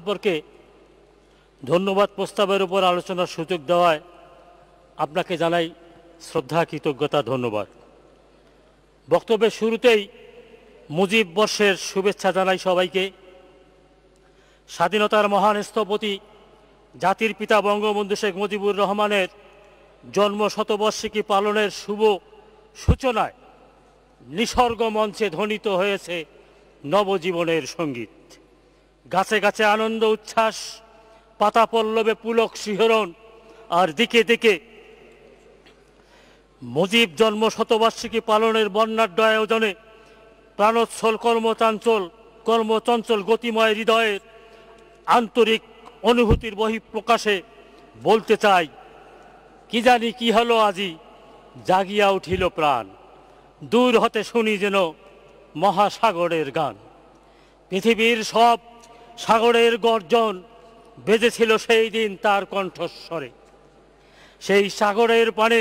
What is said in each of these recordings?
সম্পর্কে ধন্যবাদ প্রস্তাবের উপর আলোচনার সুযোগ দেওয়ায় আপনাকে জানাই শ্রদ্ধা কৃতজ্ঞতা ধন্যবাদ বক্তব্যের শুরুতেই মুজিব বর্ষের শুভেচ্ছা জানাই সবাইকে স্বাধীনতার মহান স্থপতি জাতির পিতা বঙ্গবন্ধু শেখ মুজিবুর রহমানের জন্ম শতবর্ষিকী পালনের শুভ সূচনায় নিসর্গ মঞ্চে ধ্বনিত হয়েছে নবজীবনের সঙ্গীত গাছে গাছে আনন্দ উচ্ছ্বাস পাতা পল্লবে পুলক শিহরণ আর দিকে দিকে মজিব জন্ম শতবার্ষিকী পালনের বন্যাঢ্য আয়োজনে প্রাণোচ্ছল কর্মচাঞ্চল কর্মচঞ্চল গতিময় হৃদয়ের আন্তরিক অনুভূতির বহিঃপ্রকাশে বলতে চাই কি জানি কি হলো আজি জাগিয়া উঠিল প্রাণ দূর হতে শুনি যেন মহাসাগরের গান পৃথিবীর সব সাগরের গর্জন বেজেছিল সেই দিন তার কণ্ঠস্বরে সেই সাগরের পানে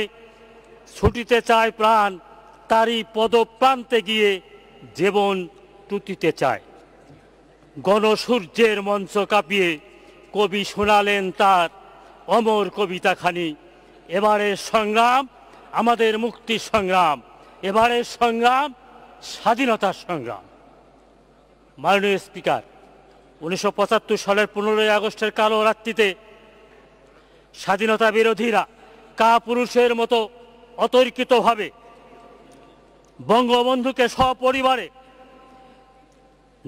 ছুটিতে চায় প্রাণ তারই পদপ্রান্তে গিয়ে জীবন টুটিতে চায় গণসূর্যের মঞ্চ কাঁপিয়ে কবি শোনালেন তার অমর কবিতাখানি এবারের সংগ্রাম আমাদের মুক্তির সংগ্রাম এবারের সংগ্রাম স্বাধীনতার সংগ্রাম মাননীয় স্পিকার উনিশশো সালের পনেরোই আগস্টের কালো রাত্রিতে স্বাধীনতা বিরোধীরা কা পুরুষের মতো অতর্কিতভাবে বঙ্গবন্ধুকে সপরিবারে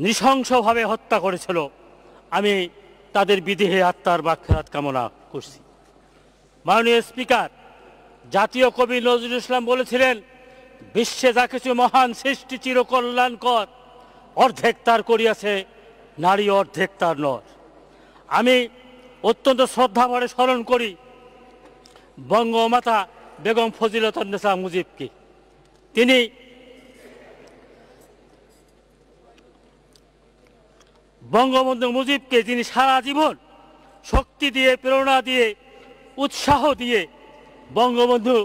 নৃশংসভাবে হত্যা করেছিল আমি তাদের বিদেহে আত্মার বাক্ষাত কামনা করছি মাননীয় স্পিকার জাতীয় কবি নজরুল ইসলাম বলেছিলেন বিশ্বে যা কিছু মহান সৃষ্টি চিরকল্যাণকর অর্ধেক তার করিয়াছে নারী অর্ধেক তার নর আমি অত্যন্ত শ্রদ্ধাভরে স্মরণ করি বঙ্গমাতা বেগম নেসা মুজিবকে তিনি বঙ্গবন্ধু মুজিবকে তিনি সারা জীবন শক্তি দিয়ে প্রেরণা দিয়ে উৎসাহ দিয়ে বঙ্গবন্ধু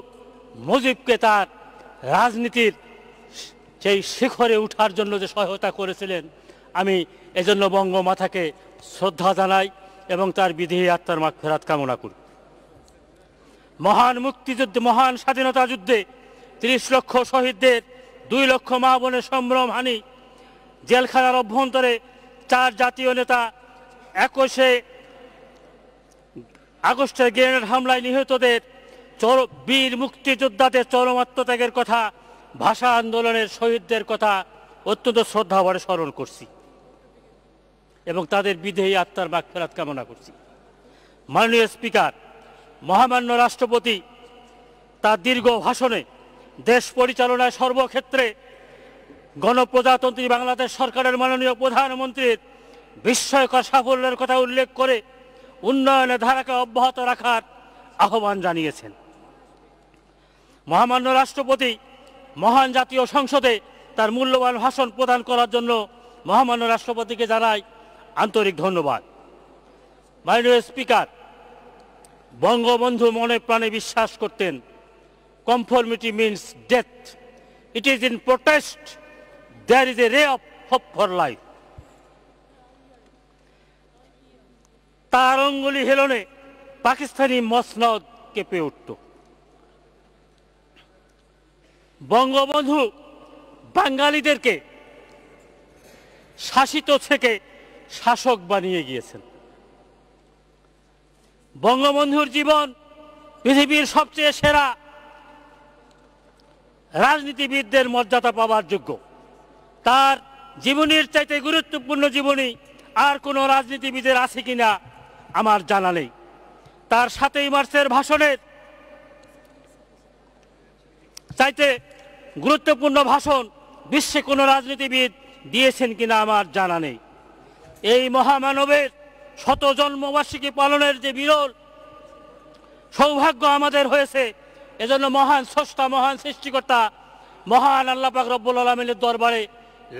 মুজিবকে তার রাজনীতির সেই শিখরে উঠার জন্য যে সহায়তা করেছিলেন আমি এজন্য বঙ্গমাথাকে শ্রদ্ধা জানাই এবং তার বিধি আত্মার মাঠ ফেরাত কামনা করি মহান মুক্তিযুদ্ধে মহান স্বাধীনতা যুদ্ধে ত্রিশ লক্ষ শহীদদের দুই লক্ষ মা বোনের সম্ভ্রম হানি জেলখানার অভ্যন্তরে চার জাতীয় নেতা একুশে আগস্টের গ্রেনেড হামলায় নিহতদের চর বীর মুক্তিযোদ্ধাদের চরম আত্মত্যাগের কথা ভাষা আন্দোলনের শহীদদের কথা অত্যন্ত শ্রদ্ধা স্মরণ করছি এবং তাদের বিধেয়ী আত্মার ফেরাত কামনা করছি মাননীয় স্পিকার মহামান্য রাষ্ট্রপতি তার দীর্ঘ ভাষণে দেশ পরিচালনায় সর্বক্ষেত্রে গণপ্রজাতন্ত্রী বাংলাদেশ সরকারের মাননীয় প্রধানমন্ত্রীর বিস্ময়কর সাফল্যের কথা উল্লেখ করে উন্নয়নের ধারাকে অব্যাহত রাখার আহ্বান জানিয়েছেন মহামান্য রাষ্ট্রপতি মহান জাতীয় সংসদে তার মূল্যবান ভাষণ প্রদান করার জন্য মহামান্য রাষ্ট্রপতিকে জানায় আন্তরিক ধন্যবাদ মাননীয় স্পিকার বঙ্গবন্ধু মনে প্রাণে বিশ্বাস করতেন conformity means death it is in protest there is a ray of hope for life তার অঙ্গুলি হেলনে পাকিস্তানি মসনদ কেঁপে উঠত বঙ্গবন্ধু বাঙালিদেরকে শাসিত থেকে শাসক বানিয়ে গিয়েছেন বঙ্গবন্ধুর জীবন পৃথিবীর সবচেয়ে সেরা রাজনীতিবিদদের মর্যাদা পাওয়ার যোগ্য তার জীবনের চাইতে গুরুত্বপূর্ণ জীবনী আর কোনো রাজনীতিবিদের আছে কিনা আমার জানা নেই তার সাতই মার্চের ভাষণের চাইতে গুরুত্বপূর্ণ ভাষণ বিশ্বে কোনো রাজনীতিবিদ দিয়েছেন কিনা আমার জানা নেই এই মহামানবের শত জন্মবার্ষিকী পালনের যে বিরল সৌভাগ্য আমাদের হয়েছে এজন্য মহান স্রষ্টা মহান সৃষ্টিকর্তা মহান আল্লাপাক রব্বুল আলমিনের দরবারে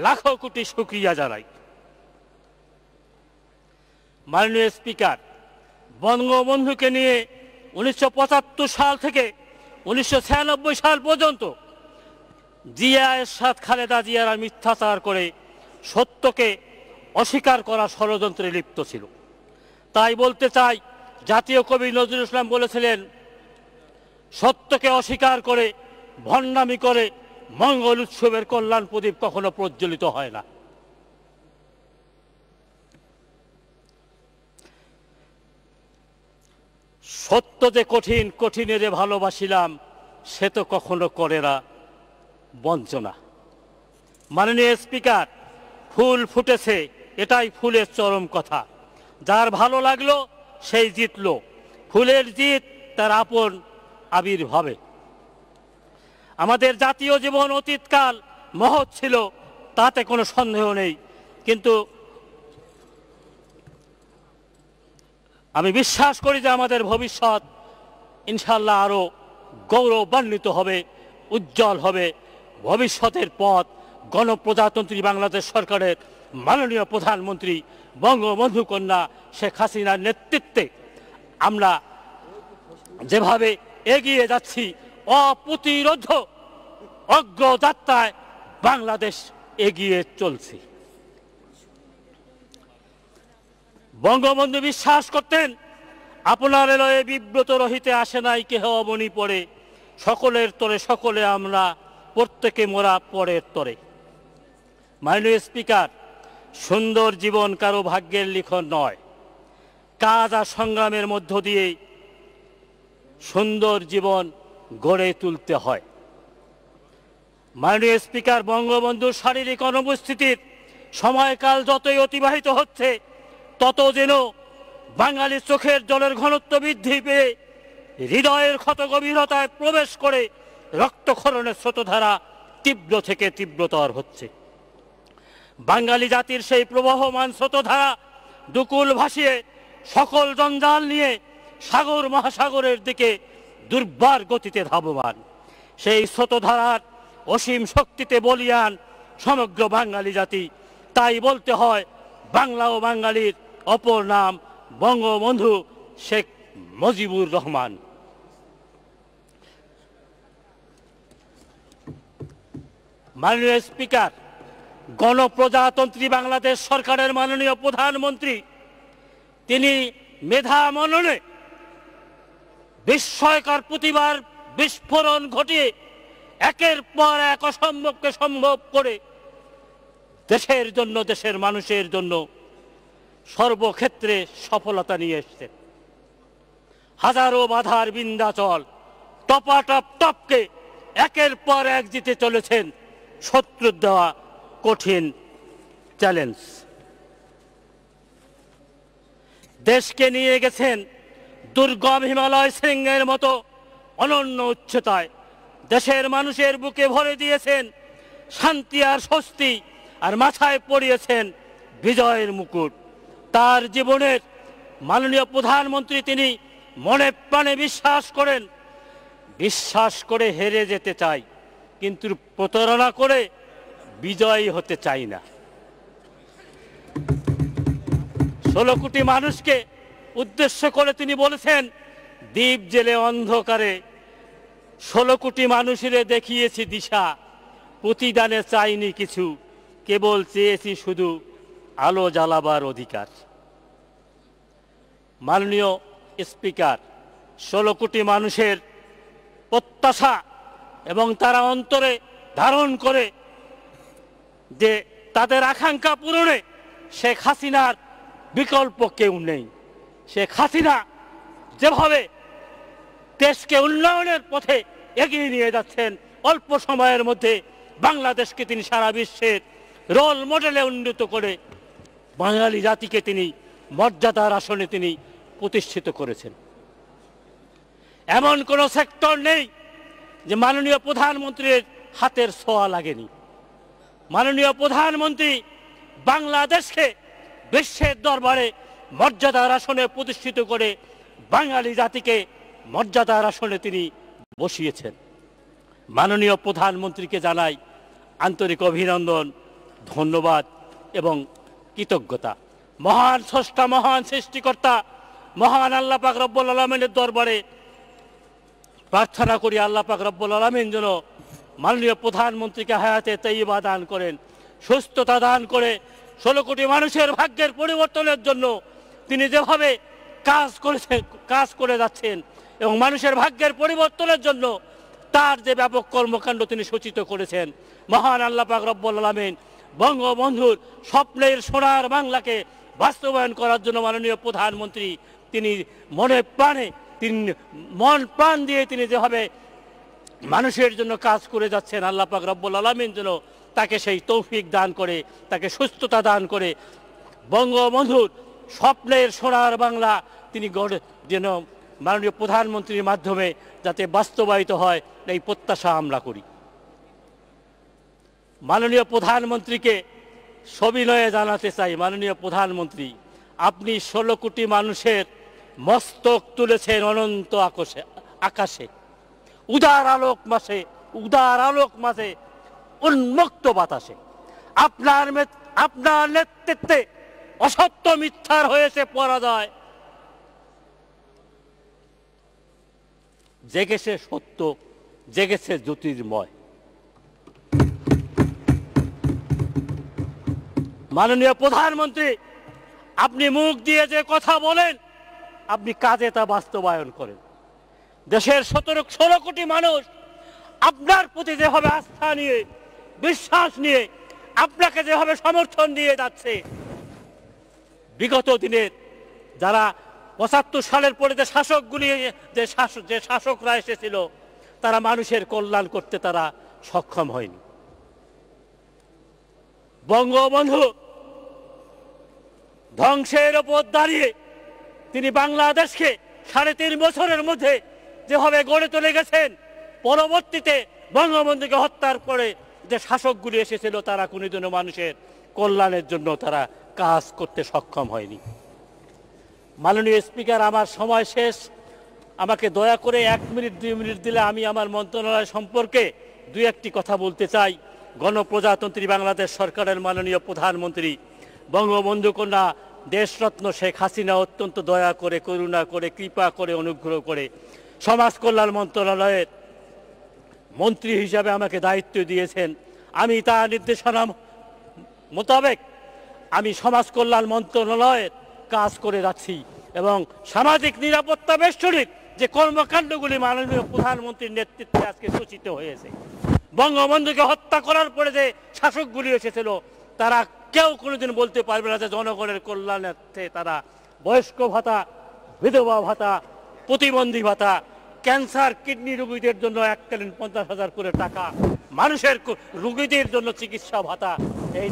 লাখো কোটি সুক্রিয়া জানাই মাননীয় স্পিকার বঙ্গবন্ধুকে নিয়ে উনিশশো সাল থেকে উনিশশো সাল পর্যন্ত জিয়া এরশাদ খালেদা জিয়ারা মিথ্যাচার করে সত্যকে অস্বীকার করা ষড়যন্ত্রে লিপ্ত ছিল তাই বলতে চাই জাতীয় কবি নজরুল ইসলাম বলেছিলেন সত্যকে অস্বীকার করে ভণ্ডামি করে মঙ্গল উৎসবের কল্যাণ প্রদীপ কখনো প্রজ্বলিত হয় না সত্য যে কঠিন যে ভালোবাসিলাম সে তো কখনো করে না বঞ্চনা মাননীয় স্পিকার ফুল ফুটেছে এটাই ফুলের চরম কথা যার ভালো লাগলো সেই জিতল ফুলের জিত তার আপন আবির্ভাবে আমাদের জাতীয় জীবন অতীতকাল মহৎ ছিল তাতে কোনো সন্দেহ নেই কিন্তু আমি বিশ্বাস করি যে আমাদের ভবিষ্যৎ ইনশাল্লাহ আরও গৌরবান্বিত হবে উজ্জ্বল হবে ভবিষ্যতের পথ গণপ্রজাতন্ত্রী বাংলাদেশ সরকারের মাননীয় প্রধানমন্ত্রী বঙ্গবন্ধু কন্যা শেখ হাসিনার নেতৃত্বে আমরা যেভাবে এগিয়ে যাচ্ছি অপ্রতিরোধ অগ্রযাত্রায় বাংলাদেশ এগিয়ে চলছে বঙ্গবন্ধু বিশ্বাস করতেন আপনার লয়ে বিব্রত রহিতে আসে নাই কেহ অবনি পড়ে সকলের তরে সকলে আমরা প্রত্যেকে মোরা পরের তরে মাইনীয় স্পিকার সুন্দর জীবন কারো ভাগ্যের লিখন নয় কাজ আর সংগ্রামের মধ্য দিয়ে সুন্দর জীবন গড়ে তুলতে হয় মাননীয় স্পিকার বঙ্গবন্ধুর শারীরিক অনুপস্থিতির সময়কাল যতই অতিবাহিত হচ্ছে তত যেন বাঙালির চোখের জলের ঘনত্ব বৃদ্ধি পেয়ে হৃদয়ের ক্ষত গভীরতায় প্রবেশ করে রক্তক্ষরণের স্রোতধারা তীব্র থেকে তীব্রতর হচ্ছে বাঙালি জাতির সেই প্রবহমান স্রোতধারা দুকুল ভাসিয়ে সকল জঞ্জাল নিয়ে সাগর মহাসাগরের দিকে দুর্বার গতিতে ধাবমান সেই স্রোতধারার অসীম শক্তিতে বলিয়ান সমগ্র বাঙালি জাতি তাই বলতে হয় বাংলা ও বাঙালির অপর নাম বঙ্গবন্ধু শেখ মজিবুর রহমান মাননীয় স্পিকার গণপ্রজাতন্ত্রী বাংলাদেশ সরকারের মাননীয় প্রধানমন্ত্রী তিনি মেধা মননে বিস্ময়কর প্রতিবার বিস্ফোরণ ঘটিয়ে একের পর এক অসম্ভবকে সম্ভব করে দেশের জন্য দেশের মানুষের জন্য সর্বক্ষেত্রে সফলতা নিয়ে এসছেন হাজারো বাধার বিন্দাচল টপা টপ টপকে একের পর এক জিতে চলেছেন শত্রুর দেওয়া কঠিন চ্যালেঞ্জ দেশকে নিয়ে গেছেন দুর্গম হিমালয় শৃঙ্গের মতো অনন্য উচ্চতায় দেশের মানুষের বুকে ভরে দিয়েছেন শান্তি আর স্বস্তি আর মাথায় পড়িয়েছেন বিজয়ের মুকুট তার জীবনের মাননীয় প্রধানমন্ত্রী তিনি মনে প্রাণে বিশ্বাস করেন বিশ্বাস করে হেরে যেতে চাই কিন্তু প্রতারণা করে বিজয়ী হতে চাই না ষোলো কোটি মানুষকে উদ্দেশ্য করে তিনি বলেছেন দ্বীপ জেলে অন্ধকারে ষোলো কোটি মানুষের দেখিয়েছি দিশা প্রতিদানে চাইনি কিছু কেবল চেয়েছি শুধু আলো জ্বালাবার অধিকার মাননীয় স্পিকার ষোলো কোটি মানুষের প্রত্যাশা এবং তারা অন্তরে ধারণ করে যে তাদের আকাঙ্ক্ষা পূরণে শেখ হাসিনার বিকল্প কেউ নেই শেখ হাসিনা যেভাবে দেশকে উন্নয়নের পথে এগিয়ে নিয়ে যাচ্ছেন অল্প সময়ের মধ্যে বাংলাদেশকে তিনি সারা বিশ্বের রোল মডেলে উন্নীত করে বাঙালি জাতিকে তিনি মর্যাদার আসনে তিনি প্রতিষ্ঠিত করেছেন এমন কোন সেক্টর নেই যে মাননীয় প্রধানমন্ত্রীর হাতের ছোঁয়া লাগেনি মাননীয় প্রধানমন্ত্রী বাংলাদেশকে বিশ্বের দরবারে মর্যাদার আসনে প্রতিষ্ঠিত করে বাঙালি জাতিকে মর্যাদার আসনে তিনি বসিয়েছেন মাননীয় প্রধানমন্ত্রীকে জানাই আন্তরিক অভিনন্দন ধন্যবাদ এবং কৃতজ্ঞতা মহান স্রষ্টা মহান সৃষ্টিকর্তা মহান আল্লাহ পাক রব্বুল আলমিনের দরবারে প্রার্থনা করি আল্লাহ পাক রব্বুল আলমিন যেন মাননীয় প্রধানমন্ত্রীকে হায়াতে তৈবা দান করেন সুস্থতা দান করে ষোলো কোটি মানুষের ভাগ্যের পরিবর্তনের জন্য তিনি যেভাবে কাজ করেছেন কাজ করে যাচ্ছেন এবং মানুষের ভাগ্যের পরিবর্তনের জন্য তার যে ব্যাপক কর্মকাণ্ড তিনি সূচিত করেছেন মহান আল্লাহ পাক রব্বুল আলমিন বঙ্গবন্ধুর স্বপ্নের সোনার বাংলাকে বাস্তবায়ন করার জন্য মাননীয় প্রধানমন্ত্রী তিনি মনে প্রাণে তিনি মন প্রাণ দিয়ে তিনি যেভাবে মানুষের জন্য কাজ করে যাচ্ছেন আল্লাহ পাক রব্বুল আলমিন যেন তাকে সেই তৌফিক দান করে তাকে সুস্থতা দান করে বঙ্গবন্ধুর স্বপ্নের সোনার বাংলা তিনি গড়ে যেন মাননীয় প্রধানমন্ত্রীর মাধ্যমে যাতে বাস্তবায়িত হয় এই প্রত্যাশা আমরা করি মাননীয় প্রধানমন্ত্রীকে সবিনয়ে জানাতে চাই মাননীয় প্রধানমন্ত্রী আপনি ষোলো কোটি মানুষের মস্তক তুলেছেন অনন্ত আকাশে আকাশে উদার আলোক মাসে উদার আলোক মাসে উন্মুক্ত বাতাসে আপনার আপনার নেতৃত্বে অসত্য মিথ্যার হয়েছে পরাজয় জেগেছে সত্য জেগেছে জ্যোতির্ময় মাননীয় প্রধানমন্ত্রী আপনি মুখ দিয়ে যে কথা বলেন আপনি কাজে তা বাস্তবায়ন করেন দেশের সতেরো ষোলো কোটি মানুষ আপনার প্রতি যেভাবে আস্থা নিয়ে বিশ্বাস নিয়ে আপনাকে যেভাবে সমর্থন দিয়ে যাচ্ছে বিগত দিনের যারা পঁচাত্তর সালের পরে যে শাসকগুলি যে শাসক যে শাসকরা এসেছিল তারা মানুষের কল্যাণ করতে তারা সক্ষম হয়নি বঙ্গবন্ধু ধ্বংসের ওপর দাঁড়িয়ে তিনি বাংলাদেশকে সাড়ে তিন বছরের মধ্যে যেভাবে গড়ে চলে গেছেন পরবর্তীতে বঙ্গবন্ধুকে হত্যার পরে যে শাসকগুলি এসেছিল তারা কোনোদিনও মানুষের কল্যাণের জন্য তারা কাজ করতে সক্ষম হয়নি মাননীয় স্পিকার আমার সময় শেষ আমাকে দয়া করে এক মিনিট দুই মিনিট দিলে আমি আমার মন্ত্রণালয় সম্পর্কে দুই একটি কথা বলতে চাই গণপ্রজাতন্ত্রী বাংলাদেশ সরকারের মাননীয় প্রধানমন্ত্রী বঙ্গবন্ধু কন্যা দেশরত্ন শেখ হাসিনা অত্যন্ত দয়া করে করুণা করে কৃপা করে অনুগ্রহ করে সমাজ কল্যাণ মন্ত্রণালয়ের মন্ত্রী হিসাবে আমাকে দায়িত্ব দিয়েছেন আমি তার নির্দেশনা মোতাবেক আমি সমাজ কল্যাণ মন্ত্রণালয়ের কাজ করে যাচ্ছি এবং সামাজিক নিরাপত্তা বেষ্টনীর যে কর্মকাণ্ডগুলি মাননীয় প্রধানমন্ত্রীর নেতৃত্বে আজকে সূচিত হয়েছে বঙ্গবন্ধুকে হত্যা করার পরে যে শাসকগুলি এসেছিল তারা কেউ কোনোদিন বলতে পারবে না যে জনগণের কল্যাণার্থে তারা বয়স্ক ভাতা বিধবা ভাতা প্রতিবন্ধী ভাতা ক্যান্সার কিডনি রোগীদের জন্য এককালীন পঞ্চাশ হাজার করে টাকা মানুষের রোগীদের জন্য চিকিৎসা ভাতা এই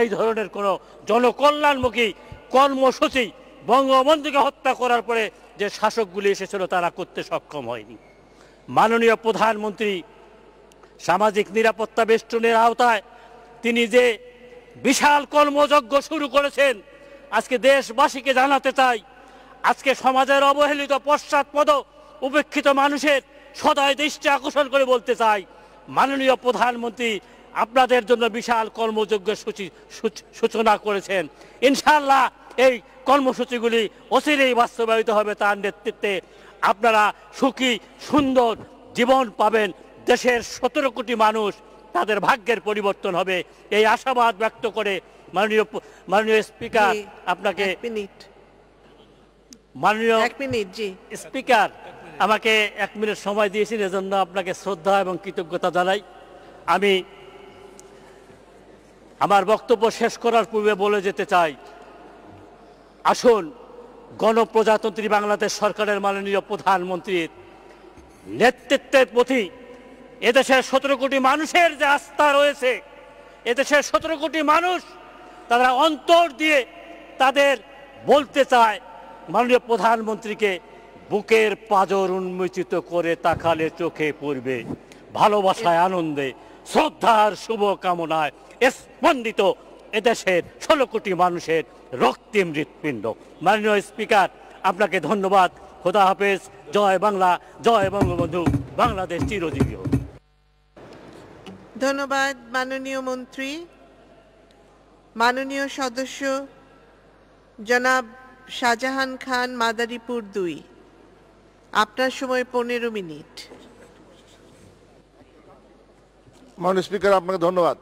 এই ধরনের কোনো জনকল্যাণমুখী কর্মসূচি বঙ্গবন্ধুকে হত্যা করার পরে যে শাসকগুলি এসেছিল তারা করতে সক্ষম হয়নি মাননীয় প্রধানমন্ত্রী সামাজিক নিরাপত্তা বেষ্টনের আওতায় তিনি যে বিশাল কর্মযজ্ঞ শুরু করেছেন আজকে দেশবাসীকে জানাতে চাই আজকে সমাজের অবহেলিত পশ্চাৎপদ উপেক্ষিত মানুষের সদয় দৃষ্টি আকর্ষণ করে বলতে চাই মাননীয় প্রধানমন্ত্রী আপনাদের জন্য বিশাল কর্মযোগ্য সূচি সূচনা করেছেন ইনশাল্লাহ এই কর্মসূচিগুলি অচিরেই বাস্তবায়িত হবে তার নেতৃত্বে আপনারা সুখী সুন্দর জীবন পাবেন দেশের সতেরো কোটি মানুষ তাদের ভাগ্যের পরিবর্তন হবে এই আশাবাদ ব্যক্ত করে মাননীয় মাননীয় স্পিকার আপনাকে মিনিট মাননীয় এক মিনিট জি স্পিকার আমাকে এক মিনিট সময় দিয়েছেন এজন্য আপনাকে শ্রদ্ধা এবং কৃতজ্ঞতা জানাই আমি আমার বক্তব্য শেষ করার পূর্বে বলে যেতে চাই আসুন গণপ্রজাতন্ত্রী বাংলাদেশ সরকারের মাননীয় প্রধানমন্ত্রীর নেতৃত্বের প্রতি এদেশের সতেরো কোটি মানুষের যে আস্থা রয়েছে এদেশের সতেরো কোটি মানুষ তারা অন্তর দিয়ে তাদের বলতে চায় মাননীয় প্রধানমন্ত্রীকে বুকের পাজর উন্মোচিত করে তাকালে চোখে পড়বে ভালোবাসায় আনন্দে শ্রদ্ধার শুভকামনায় স্পন্দিত এদেশের ষোলো কোটি মানুষের রক্তি মৃৎপিণ্ড মাননীয় স্পিকার আপনাকে ধন্যবাদ খোদা হাফেজ জয় বাংলা জয় বঙ্গবন্ধু বাংলাদেশ চিরজীবী ধন্যবাদ মাননীয় মন্ত্রী মাননীয় সদস্য জনাব শাহজাহান খান মাদারীপুর দুই আপনার সময় পনেরো মিনিট মাননীয় স্পিকার আপনাকে ধন্যবাদ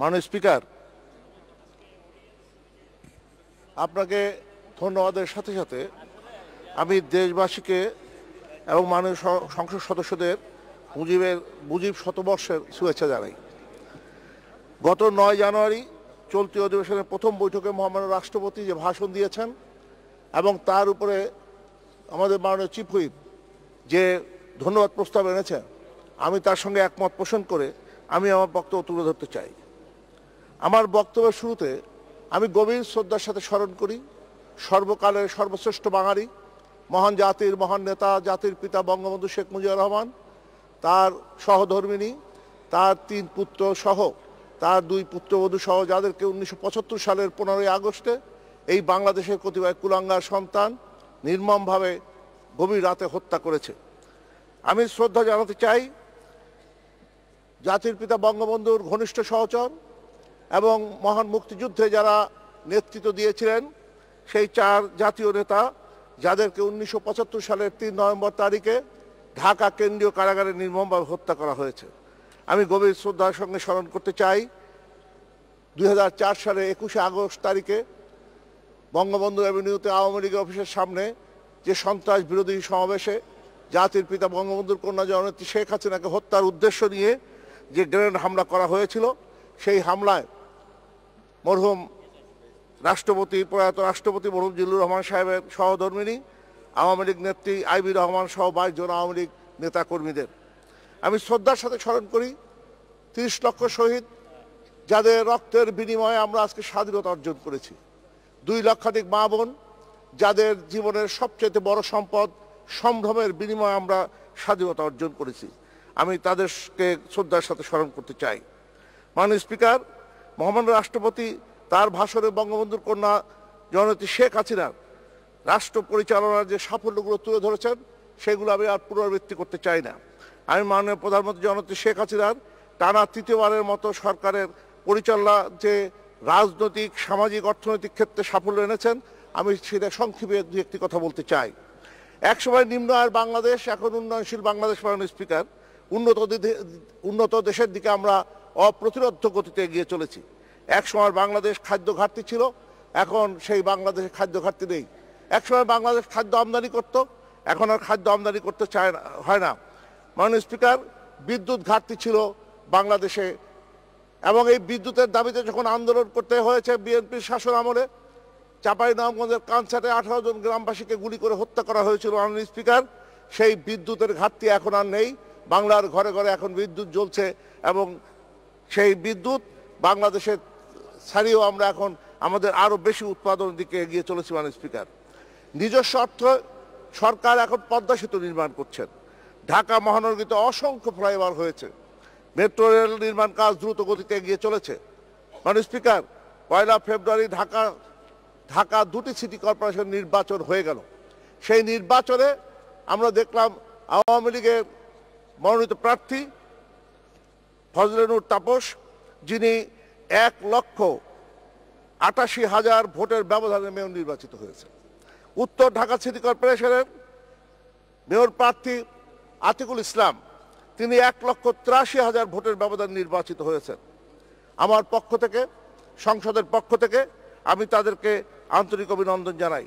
মাননীয় স্পিকার আপনাকে ধন্যবাদের সাথে সাথে আমি দেশবাসীকে এবং মাননীয় সংসদ সদস্যদের মুজিবের মুজিব শতবর্ষের শুভেচ্ছা জানাই গত নয় জানুয়ারি চলতি অধিবেশনের প্রথম বৈঠকে মহামান্য রাষ্ট্রপতি যে ভাষণ দিয়েছেন এবং তার উপরে আমাদের মাননীয় চিফ হুইপ যে ধন্যবাদ প্রস্তাব এনেছেন আমি তার সঙ্গে একমত পোষণ করে আমি আমার বক্তব্য তুলে ধরতে চাই আমার বক্তব্যের শুরুতে আমি গভীর শ্রদ্ধার সাথে স্মরণ করি সর্বকালের সর্বশ্রেষ্ঠ বাঙালি মহান জাতির মহান নেতা জাতির পিতা বঙ্গবন্ধু শেখ মুজিবুর রহমান তার সহধর্মিনী তার তিন পুত্র সহ তার দুই পুত্রবধূ সহ যাদেরকে উনিশশো সালের পনেরোই আগস্টে এই বাংলাদেশের কতিপয় কুলাঙ্গার সন্তান নির্মমভাবে গভীর রাতে হত্যা করেছে আমি শ্রদ্ধা জানাতে চাই জাতির পিতা বঙ্গবন্ধুর ঘনিষ্ঠ সহচর এবং মহান মুক্তিযুদ্ধে যারা নেতৃত্ব দিয়েছিলেন সেই চার জাতীয় নেতা যাদেরকে উনিশশো সালের তিন নভেম্বর তারিখে ঢাকা কেন্দ্রীয় কারাগারে নির্মমভাবে হত্যা করা হয়েছে আমি গভীর শ্রদ্ধার সঙ্গে স্মরণ করতে চাই দুই সালে একুশে আগস্ট তারিখে বঙ্গবন্ধু অ্যাভিনিউতে আওয়ামী লীগের অফিসের সামনে যে সন্ত্রাস বিরোধী সমাবেশে জাতির পিতা বঙ্গবন্ধুর কন্যা জননেত্রী শেখ হাসিনাকে হত্যার উদ্দেশ্য নিয়ে যে গ্রেনেড হামলা করা হয়েছিল সেই হামলায় মরহুম রাষ্ট্রপতি প্রয়াত রাষ্ট্রপতি মরহুম জিল্লুর রহমান সাহেবের সহধর্মিনী আওয়ামী লীগ নেত্রী আইবি রহমান সহ বাইশ জন আওয়ামী লীগ নেতাকর্মীদের আমি শ্রদ্ধার সাথে স্মরণ করি তিরিশ লক্ষ শহীদ যাদের রক্তের বিনিময়ে আমরা আজকে স্বাধীনতা অর্জন করেছি দুই লক্ষাধিক মা বোন যাদের জীবনের সবচেয়ে বড় সম্পদ সম্ভ্রমের বিনিময়ে আমরা স্বাধীনতা অর্জন করেছি আমি তাদেরকে শ্রদ্ধার সাথে স্মরণ করতে চাই মাননীয় স্পিকার মহামান্য রাষ্ট্রপতি তার ভাষণে বঙ্গবন্ধুর কন্যা জননেত্রী শেখ হাসিনার রাষ্ট্র পরিচালনার যে সাফল্যগুলো তুলে ধরেছেন সেগুলো আমি আর পুনরাবৃত্তি করতে চাই না আমি মাননীয় প্রধানমন্ত্রী জনতা শেখ হাসিনার টানা তৃতীয়বারের মতো সরকারের পরিচালনা যে রাজনৈতিক সামাজিক অর্থনৈতিক ক্ষেত্রে সাফল্য এনেছেন আমি সেটা সংক্ষেপে দু একটি কথা বলতে চাই একসময় নিম্ন আয়ের বাংলাদেশ এখন উন্নয়নশীল বাংলাদেশ মাননীয় স্পিকার উন্নত উন্নত দেশের দিকে আমরা অপ্রতিরোধ গতিতে এগিয়ে চলেছি একসময় বাংলাদেশ খাদ্য ঘাটতি ছিল এখন সেই বাংলাদেশে খাদ্য ঘাটতি নেই একসময় বাংলাদেশ খাদ্য আমদানি করত এখন আর খাদ্য আমদানি করতে চায় হয় না মাননীয় স্পিকার বিদ্যুৎ ঘাটতি ছিল বাংলাদেশে এবং এই বিদ্যুতের দাবিতে যখন আন্দোলন করতে হয়েছে বিএনপির শাসন আমলে চাঁপাইনবাবগঞ্জের কানসাটে আঠারো জন গ্রামবাসীকে গুলি করে হত্যা করা হয়েছিল মাননীয় স্পিকার সেই বিদ্যুতের ঘাটতি এখন আর নেই বাংলার ঘরে ঘরে এখন বিদ্যুৎ জ্বলছে এবং সেই বিদ্যুৎ বাংলাদেশে ছাড়িয়েও আমরা এখন আমাদের আরও বেশি উৎপাদনের দিকে এগিয়ে চলেছি মাননীয় স্পিকার নিজস্ব অর্থ সরকার এখন পদ্মা সেতু নির্মাণ করছেন ঢাকা মহানগরীতে অসংখ্য ফ্লাইওভার হয়েছে মেট্রো রেল নির্মাণ কাজ দ্রুত গতিতে এগিয়ে চলেছে মানে স্পিকার পয়লা ফেব্রুয়ারি ঢাকা ঢাকা দুটি সিটি কর্পোরেশন নির্বাচন হয়ে গেল সেই নির্বাচনে আমরা দেখলাম আওয়ামী লীগের মনোনীত প্রার্থী ফজলেনুর তাপস যিনি এক লক্ষ আটাশি হাজার ভোটের ব্যবধানে মেয়র নির্বাচিত হয়েছে উত্তর ঢাকা সিটি কর্পোরেশনের মেয়র প্রার্থী আতিকুল ইসলাম তিনি এক লক্ষ ত্রাশি হাজার ভোটের ব্যবধান নির্বাচিত হয়েছেন আমার পক্ষ থেকে সংসদের পক্ষ থেকে আমি তাদেরকে আন্তরিক অভিনন্দন জানাই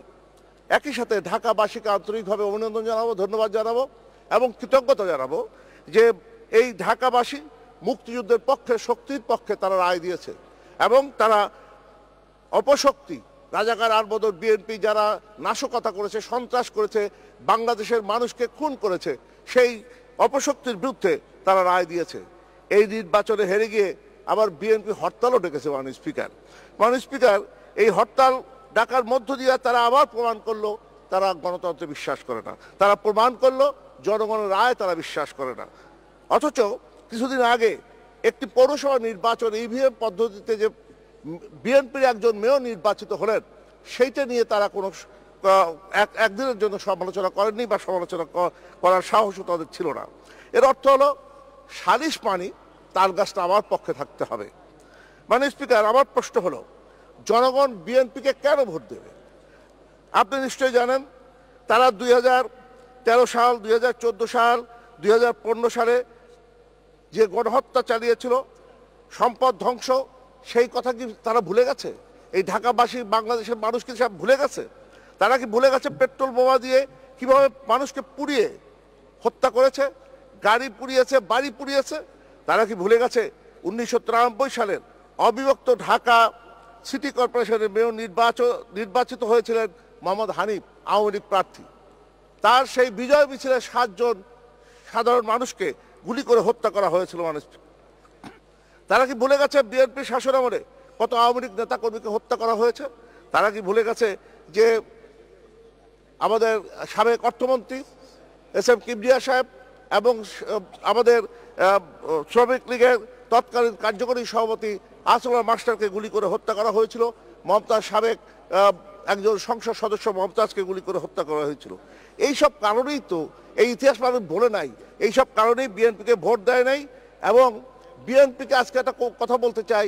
একই সাথে ঢাকাবাসীকে আন্তরিকভাবে অভিনন্দন জানাবো ধন্যবাদ জানাবো এবং কৃতজ্ঞতা জানাবো যে এই ঢাকাবাসী মুক্তিযুদ্ধের পক্ষে শক্তির পক্ষে তারা রায় দিয়েছে এবং তারা অপশক্তি রাজাকার আর বদর বিএনপি যারা নাশকতা করেছে সন্ত্রাস করেছে বাংলাদেশের মানুষকে খুন করেছে সেই অপশক্তির বিরুদ্ধে তারা রায় দিয়েছে এই নির্বাচনে হেরে গিয়ে আবার বিএনপি হরতালও ডেকেছে মাননীয় স্পিকার মাননীয় স্পিকার এই হরতাল ডাকার মধ্য দিয়ে তারা আবার প্রমাণ করলো তারা গণতন্ত্রে বিশ্বাস করে না তারা প্রমাণ করলো জনগণের রায় তারা বিশ্বাস করে না অথচ কিছুদিন আগে একটি পৌরসভা নির্বাচন ইভিএম পদ্ধতিতে যে বিএনপির একজন মেয়র নির্বাচিত হলেন সেইটা নিয়ে তারা কোনো একদিনের জন্য সমালোচনা করেননি বা সমালোচনা করার সাহসও তাদের ছিল না এর অর্থ হলো সালিশ পানি তার গাছটা আমার পক্ষে থাকতে হবে মানে স্পিকার আমার প্রশ্ন হলো জনগণ বিএনপিকে কেন ভোট দেবে আপনি নিশ্চয়ই জানেন তারা দুই তেরো সাল দুই সাল দুই সালে যে গণহত্যা চালিয়েছিল সম্পদ ধ্বংস সেই কথা কি তারা ভুলে গেছে এই ঢাকাবাসী বাংলাদেশের মানুষ কি সব ভুলে গেছে তারা কি ভুলে গেছে পেট্রোল বোমা দিয়ে কিভাবে মানুষকে পুড়িয়ে হত্যা করেছে গাড়ি পুড়িয়েছে বাড়ি পুড়িয়েছে তারা কি ভুলে গেছে উনিশশো সালের অবিভক্ত ঢাকা সিটি কর্পোরেশনের মেয়র নির্বাচন নির্বাচিত হয়েছিলেন মোহাম্মদ হানিফ আওয়ামী লীগ প্রার্থী তার সেই বিজয় মিছিলে সাতজন সাধারণ মানুষকে গুলি করে হত্যা করা হয়েছিল মানুষ তারা কি ভুলে গেছে বিএনপির শাসন আমলে কত আওয়ামী লীগ নেতাকর্মীকে হত্যা করা হয়েছে তারা কি ভুলে গেছে যে আমাদের সাবেক অর্থমন্ত্রী এস এম কিবজিয়া সাহেব এবং আমাদের শ্রমিক লীগের তৎকালীন কার্যকরী সভাপতি আসলার মাস্টারকে গুলি করে হত্যা করা হয়েছিল মমতাজ সাবেক একজন সংসদ সদস্য মমতাজকে গুলি করে হত্যা করা হয়েছিল এই সব কারণেই তো এই ইতিহাস মানুষ ভোলে নাই এই সব কারণেই বিএনপিকে ভোট দেয় নাই এবং বিএনপিকে আজকে একটা কথা বলতে চাই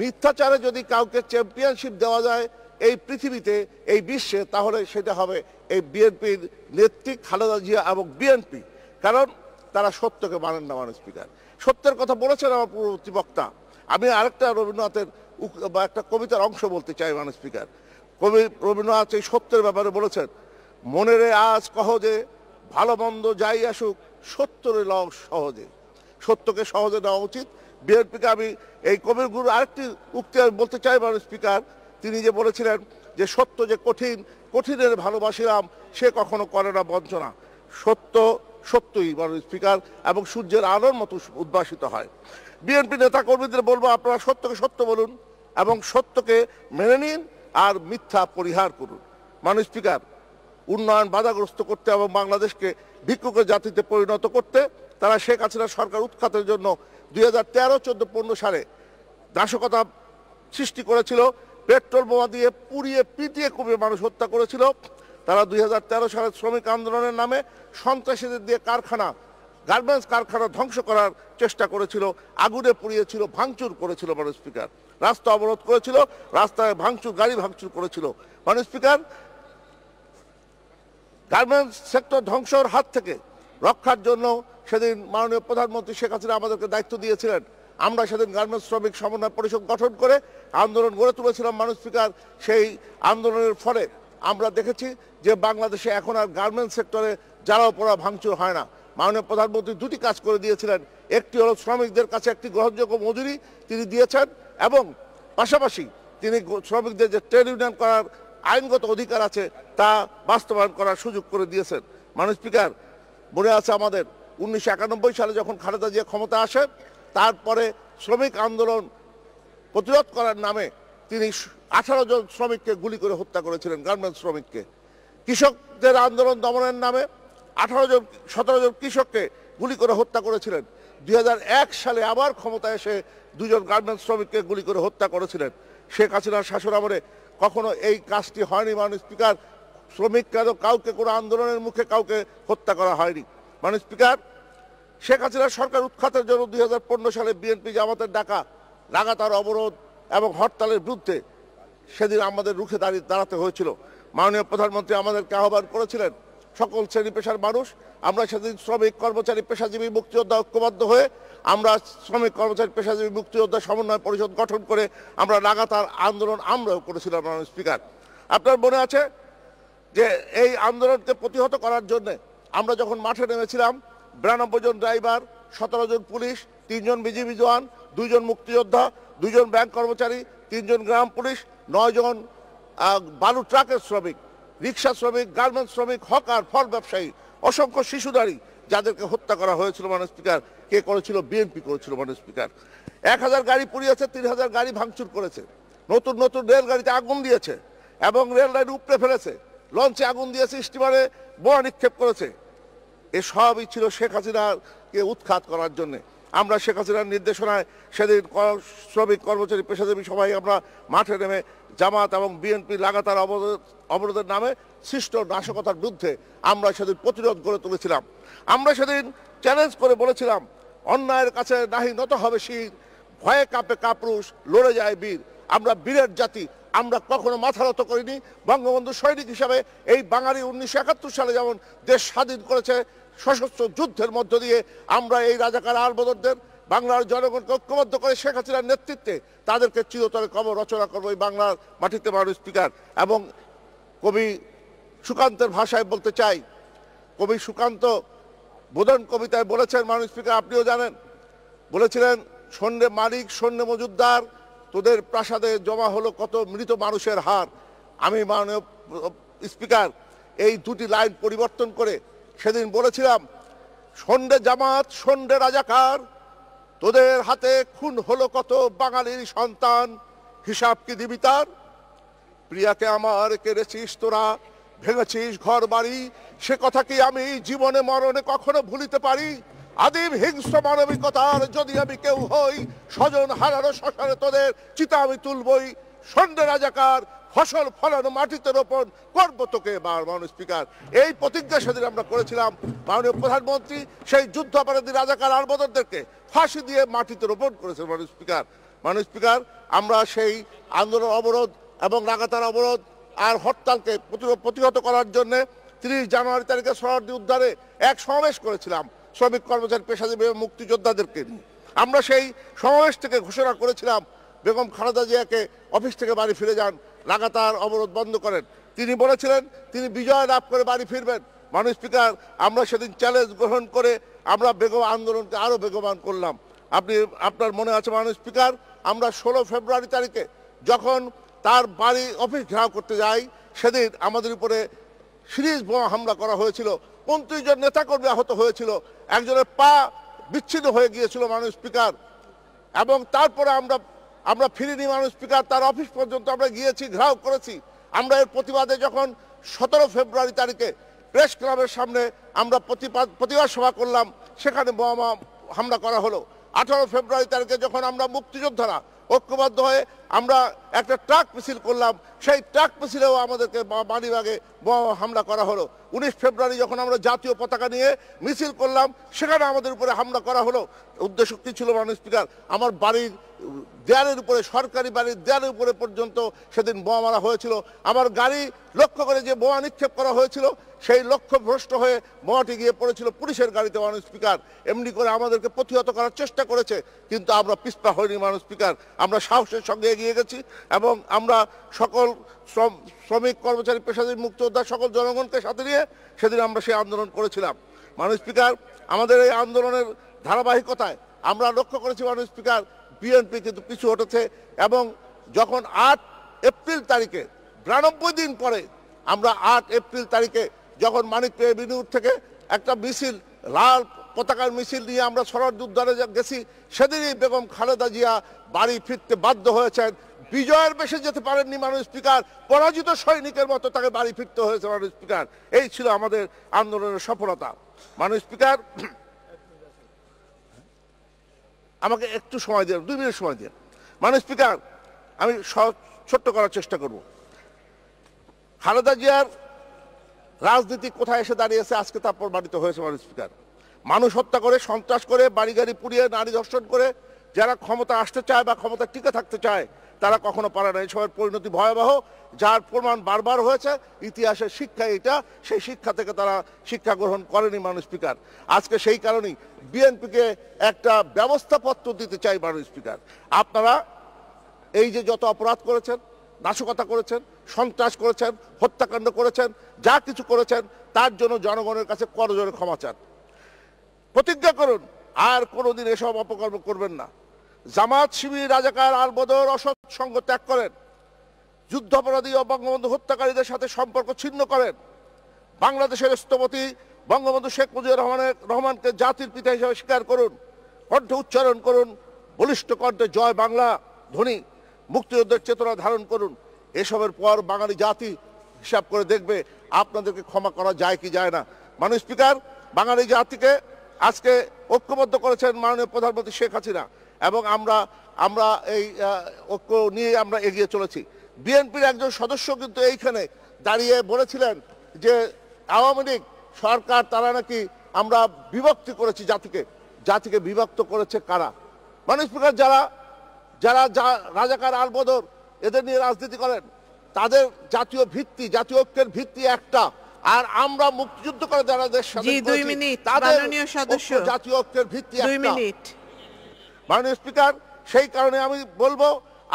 মিথ্যাচারে যদি কাউকে চ্যাম্পিয়নশিপ দেওয়া যায় এই পৃথিবীতে এই বিশ্বে তাহলে সেটা হবে এই বিএনপির নেত্রী খালেদা জিয়া এবং বিএনপি কারণ তারা সত্যকে মানেন না মানে স্পিকার সত্যের কথা বলেছেন আমার পূর্ববর্তী বক্তা আমি আরেকটা রবীন্দ্রনাথের বা একটা কবিতার অংশ বলতে চাই মানে স্পিকার কবি রবীন্দ্রনাথ এই সত্যের ব্যাপারে বলেছেন মনেরে আজ কহ যে ভালো মন্দ যাই আসুক সত্যরে লও সহজে সত্যকে সহজে নেওয়া উচিত বিএনপিকে আমি এই কবির গুরু আরেকটি উক্তি বলতে চাই মানে স্পিকার তিনি যে বলেছিলেন যে সত্য যে কঠিন কঠিনের ভালোবাসিলাম সে কখনো করে না বঞ্চনা সত্য সত্যই মানে স্পিকার এবং সূর্যের আলোর মতো উদ্ভাসিত হয় বিএনপি নেতা কর্মীদের বলবো আপনারা সত্যকে সত্য বলুন এবং সত্যকে মেনে নিন আর মিথ্যা পরিহার করুন মানুষ স্পিকার উন্নয়ন বাধাগ্রস্ত করতে এবং বাংলাদেশকে ভিক্ষুকের জাতিতে পরিণত করতে তারা শেখ হাসিনা সরকার উৎখাতের জন্য দুই হাজার তেরো চোদ্দ পনেরো সালে দাসকতা সৃষ্টি করেছিল পেট্রোল বোমা দিয়ে পুড়িয়ে পিটিয়ে কুপিয়ে মানুষ হত্যা করেছিল তারা দুই সালে শ্রমিক আন্দোলনের নামে সন্ত্রাসীদের দিয়ে কারখানা গার্মেন্টস কারখানা ধ্বংস করার চেষ্টা করেছিল আগুনে পুড়িয়েছিল ভাঙচুর করেছিল মানুষ স্পিকার রাস্তা অবরোধ করেছিল রাস্তায় ভাঙচুর গাড়ি ভাঙচুর করেছিল মানুষ স্পিকার গার্মেন্টস সেক্টর ধ্বংসর হাত থেকে রক্ষার জন্য সেদিন মাননীয় প্রধানমন্ত্রী শেখ হাসিনা আমাদেরকে দায়িত্ব দিয়েছিলেন আমরা সেদিন গার্মেন্টস শ্রমিক সমন্বয় পরিষদ গঠন করে আন্দোলন গড়ে তুলেছিলাম মানুষ স্পিকার সেই আন্দোলনের ফলে আমরা দেখেছি যে বাংলাদেশে এখন আর গার্মেন্টস সেক্টরে যারাও পড়া ভাঙচুর হয় না মাননীয় প্রধানমন্ত্রী দুটি কাজ করে দিয়েছিলেন একটি হল শ্রমিকদের কাছে একটি গ্রহণযোগ্য মজুরি তিনি দিয়েছেন এবং পাশাপাশি তিনি শ্রমিকদের যে ট্রেড ইউনিয়ন করার আইনগত অধিকার আছে তা বাস্তবায়ন করার সুযোগ করে দিয়েছেন মানুষ স্পিকার মনে আছে আমাদের উনিশশো সালে যখন খালেদা জিয়া ক্ষমতা আসে তারপরে শ্রমিক আন্দোলন প্রতিরোধ করার নামে তিনি আঠারো জন শ্রমিককে গুলি করে হত্যা করেছিলেন গার্মেন্টস শ্রমিককে কৃষকদের আন্দোলন দমনের নামে আঠারো জন সতেরো জন কৃষককে গুলি করে হত্যা করেছিলেন দুই সালে আবার ক্ষমতায় এসে দুজন গার্মেন্টস শ্রমিককে গুলি করে হত্যা করেছিলেন শেখ হাসিনার শাসন আমলে কখনো এই কাজটি হয়নি মানে স্পিকার শ্রমিক কেন কাউকে কোনো আন্দোলনের মুখে কাউকে হত্যা করা হয়নি মানে স্পিকার শেখ হাসিনা সরকার উৎখাতের জন্য দুই সালে বিএনপি জামাতের ডাকা লাগাতার অবরোধ এবং হরতালের বিরুদ্ধে সেদিন আমাদের রুখে দাঁড়িয়ে দাঁড়াতে হয়েছিল মাননীয় প্রধানমন্ত্রী আমাদেরকে আহ্বান করেছিলেন সকল শ্রেণী পেশার মানুষ আমরা সেদিন শ্রমিক কর্মচারী পেশাজীবী মুক্তিযোদ্ধা ঐক্যবদ্ধ হয়ে আমরা শ্রমিক কর্মচারী পেশাজীবী মুক্তিযোদ্ধা সমন্বয় পরিষদ গঠন করে আমরা লাগাতার আন্দোলন আমরাও করেছিলাম মাননীয় স্পিকার আপনার মনে আছে যে এই আন্দোলনকে প্রতিহত করার জন্যে আমরা যখন মাঠে নেমেছিলাম বিরানব্বই জন ড্রাইভার সতেরো জন পুলিশ তিনজন বিজিবি জওয়ান দুইজন মুক্তিযোদ্ধা দুইজন ব্যাংক কর্মচারী তিনজন গ্রাম পুলিশ নয়জন বালু ট্রাকের শ্রমিক রিক্সা শ্রমিক গার্মেন্টস শ্রমিক হকার ফল ব্যবসায়ী অসংখ্য শিশুদারী যাদেরকে হত্যা করা হয়েছিল মানে স্পিকার কে করেছিল বিএনপি করেছিল মানে স্পিকার এক হাজার গাড়ি পুড়িয়েছে তিন হাজার গাড়ি ভাঙচুর করেছে নতুন নতুন রেলগাড়িতে আগুন দিয়েছে এবং রেল লাইন উপড়ে ফেলেছে লঞ্চে আগুন দিয়েছে স্টিমারে বোয়া নিক্ষেপ করেছে এ সবই ছিল শেখ হাসিনাকে উৎখাত করার জন্যে আমরা শেখ হাসিনার নির্দেশনায় সেদিন শ্রমিক কর্মচারী পেশাজীবী সবাই আমরা মাঠে নেমে জামাত এবং বিএনপি লাগাতার অবরোধের নামে সৃষ্ট নাশকতার বিরুদ্ধে আমরা সেদিন প্রতিরোধ গড়ে তুলেছিলাম আমরা সেদিন চ্যালেঞ্জ করে বলেছিলাম অন্যায়ের কাছে নাহি নত হবে শির ভয়ে কাঁপে কাপুরুষ লড়ে যায় বীর আমরা বীরের জাতি আমরা কখনো মাথা নত করিনি বঙ্গবন্ধু সৈনিক হিসাবে এই বাঙালি উনিশশো সালে যেমন দেশ স্বাধীন করেছে সশস্ত্র যুদ্ধের মধ্য দিয়ে আমরা এই রাজাকার আলবদরদের বাংলার জনগণকে ঐক্যবদ্ধ করে শেখ হাসিনার নেতৃত্বে তাদেরকে চিরতরে কম রচনা করবো এই বাংলার মাটিতে মানুষ স্পিকার এবং কবি সুকান্তের ভাষায় বলতে চাই কবি সুকান্ত বোধন কবিতায় বলেছেন মানুষ স্পিকার আপনিও জানেন বলেছিলেন সৈন্যে মালিক সৈন্য মজুদ্দার তোদের প্রাসাদে জমা হলো কত মৃত মানুষের হার আমি মাননীয় স্পিকার এই দুটি লাইন পরিবর্তন করে সেদিন বলেছিলাম সন্ধে জামাত সন্ধে রাজাকার তোদের হাতে খুন হলো কত বাঙালির সন্তান হিসাব কি দিবি তার প্রিয়াকে আমার কেড়েছিস তোরা ভেঙেছিস ঘর বাড়ি সে কথা কি আমি জীবনে মরণে কখনো ভুলিতে পারি আদিম হিংস্র মানবিকতার যদি আমি কেউ হই স্বজন হারানো শ্মশানে তোদের চিতা আমি তুলবই সন্ধে রাজাকার ফসল ফলানো মাটিতে রোপণ করব তোকে মাননীয় স্পিকার এই প্রতিজ্ঞা সেদিন আমরা করেছিলাম মাননীয় প্রধানমন্ত্রী সেই যুদ্ধ অপরাধী রাজাকার আলবদরদেরকে ফাঁসি দিয়ে মাটিতে রোপণ করেছেন মাননীয় স্পিকার মাননীয় স্পিকার আমরা সেই আন্দোলন অবরোধ এবং লাগাতার অবরোধ আর হরতালকে প্রতিহত করার জন্যে তিরিশ জানুয়ারি তারিখে সরার্দি উদ্ধারে এক সমাবেশ করেছিলাম শ্রমিক কর্মচারী পেশাজীবী এবং মুক্তিযোদ্ধাদেরকে আমরা সেই সমাবেশ থেকে ঘোষণা করেছিলাম বেগম খালেদা জিয়াকে অফিস থেকে বাড়ি ফিরে যান লাগাতার অবরোধ বন্ধ করেন তিনি বলেছিলেন তিনি বিজয় লাভ করে বাড়ি ফিরবেন মানুষ স্পিকার আমরা সেদিন চ্যালেঞ্জ গ্রহণ করে আমরা বেগম আন্দোলনকে আরও বেগবান করলাম আপনি আপনার মনে আছে মানুষ স্পিকার আমরা ষোলো ফেব্রুয়ারি তারিখে যখন তার বাড়ি অফিস ঘেরাও করতে যাই সেদিন আমাদের উপরে সিরিজ বোমা হামলা করা হয়েছিল পঁয়ত্রিশ জন নেতাকর্মী আহত হয়েছিল একজনের পা বিচ্ছিন্ন হয়ে গিয়েছিল মানুষ স্পিকার এবং তারপরে আমরা আমরা ফিরিনি মানুষ স্পিকার তার অফিস পর্যন্ত আমরা গিয়েছি ঘাও করেছি আমরা এর প্রতিবাদে যখন সতেরো ফেব্রুয়ারি তারিখে প্রেস ক্লাবের সামনে আমরা প্রতিবাদ প্রতিবাদ সভা করলাম সেখানে বোমা হামলা করা হলো আঠারো ফেব্রুয়ারি তারিখে যখন আমরা মুক্তিযোদ্ধারা ঐক্যবদ্ধ হয়ে আমরা একটা ট্রাক মিছিল করলাম সেই ট্রাক মিছিলেও আমাদেরকে বাড়িবাগে হামলা করা হলো উনিশ ফেব্রুয়ারি যখন আমরা জাতীয় পতাকা নিয়ে মিছিল করলাম সেখানে আমাদের উপরে হামলা করা হলো উদ্দেশ্য কী ছিল মাননীয় স্পিকার আমার বাড়ির দেয়ালের উপরে সরকারি বাড়ির দেয়ালের উপরে পর্যন্ত সেদিন বোমা মারা হয়েছিল আমার গাড়ি লক্ষ্য করে যে বোমা নিক্ষেপ করা হয়েছিল সেই লক্ষ্য ভ্রষ্ট হয়ে বোমাটি গিয়ে পড়েছিল পুলিশের গাড়িতে মাননীয় স্পিকার এমনি করে আমাদেরকে প্রতিহত করার চেষ্টা করেছে কিন্তু আমরা পিস্পা হইনি মাননীয় স্পিকার আমরা সাহসের সঙ্গে এগিয়ে গেছি এবং আমরা সকল শ্রম শ্রমিক কর্মচারী পেশাজীবী মুক্তিযোদ্ধা সকল জনগণকে সাথে নিয়ে সেদিন আমরা সেই আন্দোলন করেছিলাম মানুষ স্পিকার আমাদের এই আন্দোলনের ধারাবাহিকতায় আমরা লক্ষ্য করেছি মানুষ স্পিকার বিএনপি কিন্তু পিছু হটেছে এবং যখন আট এপ্রিল তারিখে বিরানব্বই দিন পরে আমরা আট এপ্রিল তারিখে যখন মানিক বিনিয়োগ থেকে একটা মিছিল লাল পতাকার মিছিল নিয়ে আমরা সরার উদ্ধারে গেছি সেদিনই বেগম খালেদা জিয়া বাড়ি ফিরতে বাধ্য হয়েছেন বিজয়ের বেশে যেতে পারেননি মাননীয় স্পিকার পরাজিত সৈনিকের মতো তাকে বাড়ি ফিরতে হয়েছে মাননীয় স্পিকার এই ছিল আমাদের আন্দোলনের সফলতা মাননীয় স্পিকার আমাকে একটু সময় দিয়ে দুই মিনিট সময় দিয়ে মাননীয় স্পিকার আমি ছোট্ট করার চেষ্টা করব খালেদা জিয়ার রাজনীতি কোথায় এসে দাঁড়িয়েছে আজকে তা প্রমাণিত হয়েছে মাননীয় স্পিকার মানুষ হত্যা করে সন্ত্রাস করে বাড়ি গাড়ি পুড়িয়ে নারী ধর্ষণ করে যারা ক্ষমতা আসতে চায় বা ক্ষমতা টিকে থাকতে চায় তারা কখনো পারে না এসবের পরিণতি ভয়াবহ যার প্রমাণ বারবার হয়েছে ইতিহাসের শিক্ষা এটা সেই শিক্ষা থেকে তারা শিক্ষা গ্রহণ করেনি মানুষ স্পিকার আজকে সেই কারণেই বিএনপিকে একটা ব্যবস্থাপত্র দিতে চাই মানুষ স্পিকার আপনারা এই যে যত অপরাধ করেছেন নাশকতা করেছেন সন্ত্রাস করেছেন হত্যাকাণ্ড করেছেন যা কিছু করেছেন তার জন্য জনগণের কাছে করজোরে ক্ষমা চান প্রতিজ্ঞা করুন আর কোনোদিন এসব অপকর্ম করবেন না জামাত শিবির রাজাকার আল বদর অসৎ সঙ্গ ত্যাগ করেন যুদ্ধাপরাধী ও বঙ্গবন্ধু হত্যাকারীদের সাথে সম্পর্ক ছিন্ন করেন বাংলাদেশের স্থপতি বঙ্গবন্ধু শেখ মুজিবুর রহমানের রহমানকে জাতির পিতা হিসেবে স্বীকার করুন কণ্ঠে উচ্চারণ করুন বলিষ্ঠ কণ্ঠে জয় বাংলা ধ্বনি মুক্তিযুদ্ধের চেতনা ধারণ করুন এসবের পর বাঙালি জাতি হিসাব করে দেখবে আপনাদেরকে ক্ষমা করা যায় কি যায় না মানুষ স্পিকার বাঙালি জাতিকে আজকে ঐক্যবদ্ধ করেছেন মাননীয় প্রধানমন্ত্রী শেখ হাসিনা এবং আমরা আমরা এই ঐক্য নিয়ে আমরা এগিয়ে চলেছি বিএনপির একজন সদস্য কিন্তু এইখানে দাঁড়িয়ে বলেছিলেন যে আওয়ামী লীগ সরকার তারা নাকি আমরা বিভক্তি করেছি জাতিকে জাতিকে বিভক্ত করেছে কারা মানুষ প্রকার যারা যারা যা রাজাকার আলবদর এদের নিয়ে রাজনীতি করেন তাদের জাতীয় ভিত্তি জাতীয় ঐক্যের ভিত্তি একটা আর আমরা মুক্তিযুদ্ধ করে যারা দেশ তাদের জাতীয় ঐক্যের ভিত্তি একটা মাননীয় স্পিকার সেই কারণে আমি বলবো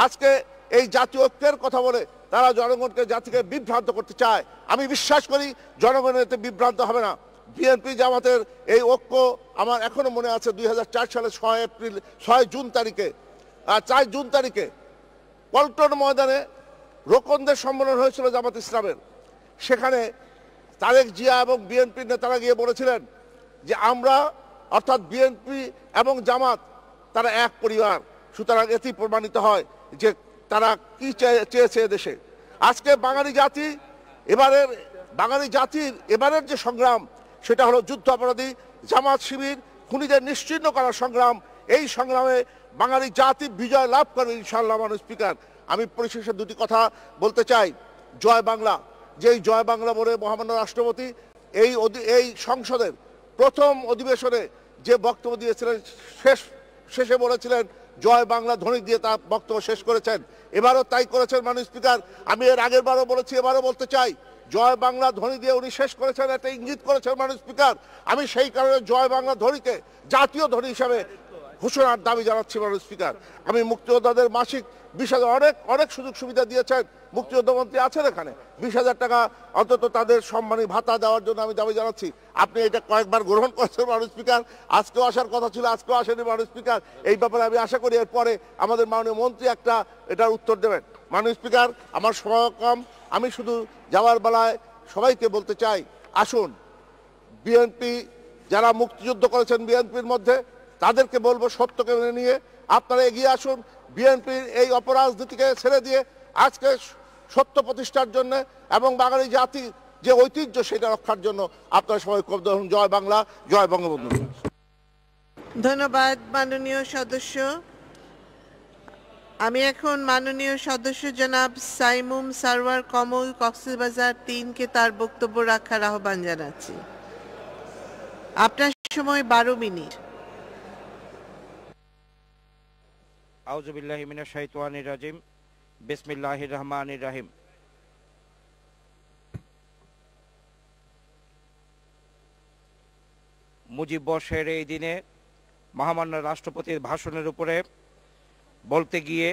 আজকে এই জাতীয় ঐক্যের কথা বলে তারা জনগণকে জাতিকে বিভ্রান্ত করতে চায় আমি বিশ্বাস করি জনগণের এতে বিভ্রান্ত হবে না বিএনপি জামাতের এই ঐক্য আমার এখনো মনে আছে দুই সালে ছয় এপ্রিল ছয় জুন তারিখে আর চার জুন তারিখে পল্টন ময়দানে রোকনদের সম্মেলন হয়েছিল জামাত ইসলামের সেখানে তারেক জিয়া এবং বিএনপির নেতারা গিয়ে বলেছিলেন যে আমরা অর্থাৎ বিএনপি এবং জামাত তারা এক পরিবার সুতরাং এটি প্রমাণিত হয় যে তারা কি চেয়েছে দেশে আজকে বাঙালি জাতি এবারের বাঙালি জাতির এবারের যে সংগ্রাম সেটা হলো যুদ্ধ অপরাধী জামাত শিবির খুনিদের নিশ্চিহ্ন করার সংগ্রাম এই সংগ্রামে বাঙালি জাতি বিজয় লাভ করবে ইনশাল্লাহ মানুষ স্পিকার আমি পরিশেষে দুটি কথা বলতে চাই জয় বাংলা যেই জয় বাংলা বলে মহামান্য রাষ্ট্রপতি এই এই সংসদের প্রথম অধিবেশনে যে বক্তব্য দিয়েছিলেন শেষ শেষে বলেছিলেন জয় বাংলা ধ্বনি দিয়ে তার বক্তব্য শেষ করেছেন এবারও তাই করেছেন মাননীয় স্পিকার আমি এর আগের বারও বলেছি এবারও বলতে চাই জয় বাংলা ধ্বনি দিয়ে উনি শেষ করেছেন একটা ইঙ্গিত করেছেন মাননীয় স্পিকার আমি সেই কারণে জয় বাংলা ধ্বনিকে জাতীয় ধ্বনি হিসাবে ঘোষণার দাবি জানাচ্ছি মাননীয় স্পিকার আমি মুক্তিযোদ্ধাদের মাসিক বিশ হাজার অনেক অনেক সুযোগ সুবিধা দিয়েছেন মুক্তিযোদ্ধা মন্ত্রী আছেন এখানে বিশ হাজার টাকা অন্তত তাদের সম্মানী ভাতা দেওয়ার জন্য আমি দাবি জানাচ্ছি আপনি এটা কয়েকবার গ্রহণ করেছেন মাননীয় স্পিকার আজকেও আসার কথা ছিল আজকেও আসেনি মাননীয় স্পিকার এই ব্যাপারে আমি আশা করি এরপরে আমাদের মাননীয় মন্ত্রী একটা এটার উত্তর দেবেন মাননীয় স্পিকার আমার সময় কম আমি শুধু যাওয়ার বেলায় সবাইকে বলতে চাই আসুন বিএনপি যারা মুক্তিযুদ্ধ করেছেন বিএনপির মধ্যে তাদেরকে বলবো সত্যকে মেনে নিয়ে আপনারা এগিয়ে আসুন বিএনপির এই অপরাজনীতিকে ছেড়ে দিয়ে আজকে সত্য প্রতিষ্ঠার জন্য এবং বাঙালি জাতি যে ঐতিহ্য সেটা রক্ষার জন্য আপনারা সবাই খুব ধরুন জয় বাংলা জয় বঙ্গবন্ধু ধন্যবাদ মাননীয় সদস্য আমি এখন মাননীয় সদস্য জনাব সাইমুম সারওয়ার কমল কক্সবাজার তিনকে তার বক্তব্য রাখার আহ্বান জানাচ্ছি আপনার সময় বারো মিনিট আউজবিল্লাহমিনা শাহিতান রাজিম বিসমিল্লাহ রহমান রাহিম মুজিব বর্ষের এই দিনে মহামান্য রাষ্ট্রপতির ভাষণের উপরে বলতে গিয়ে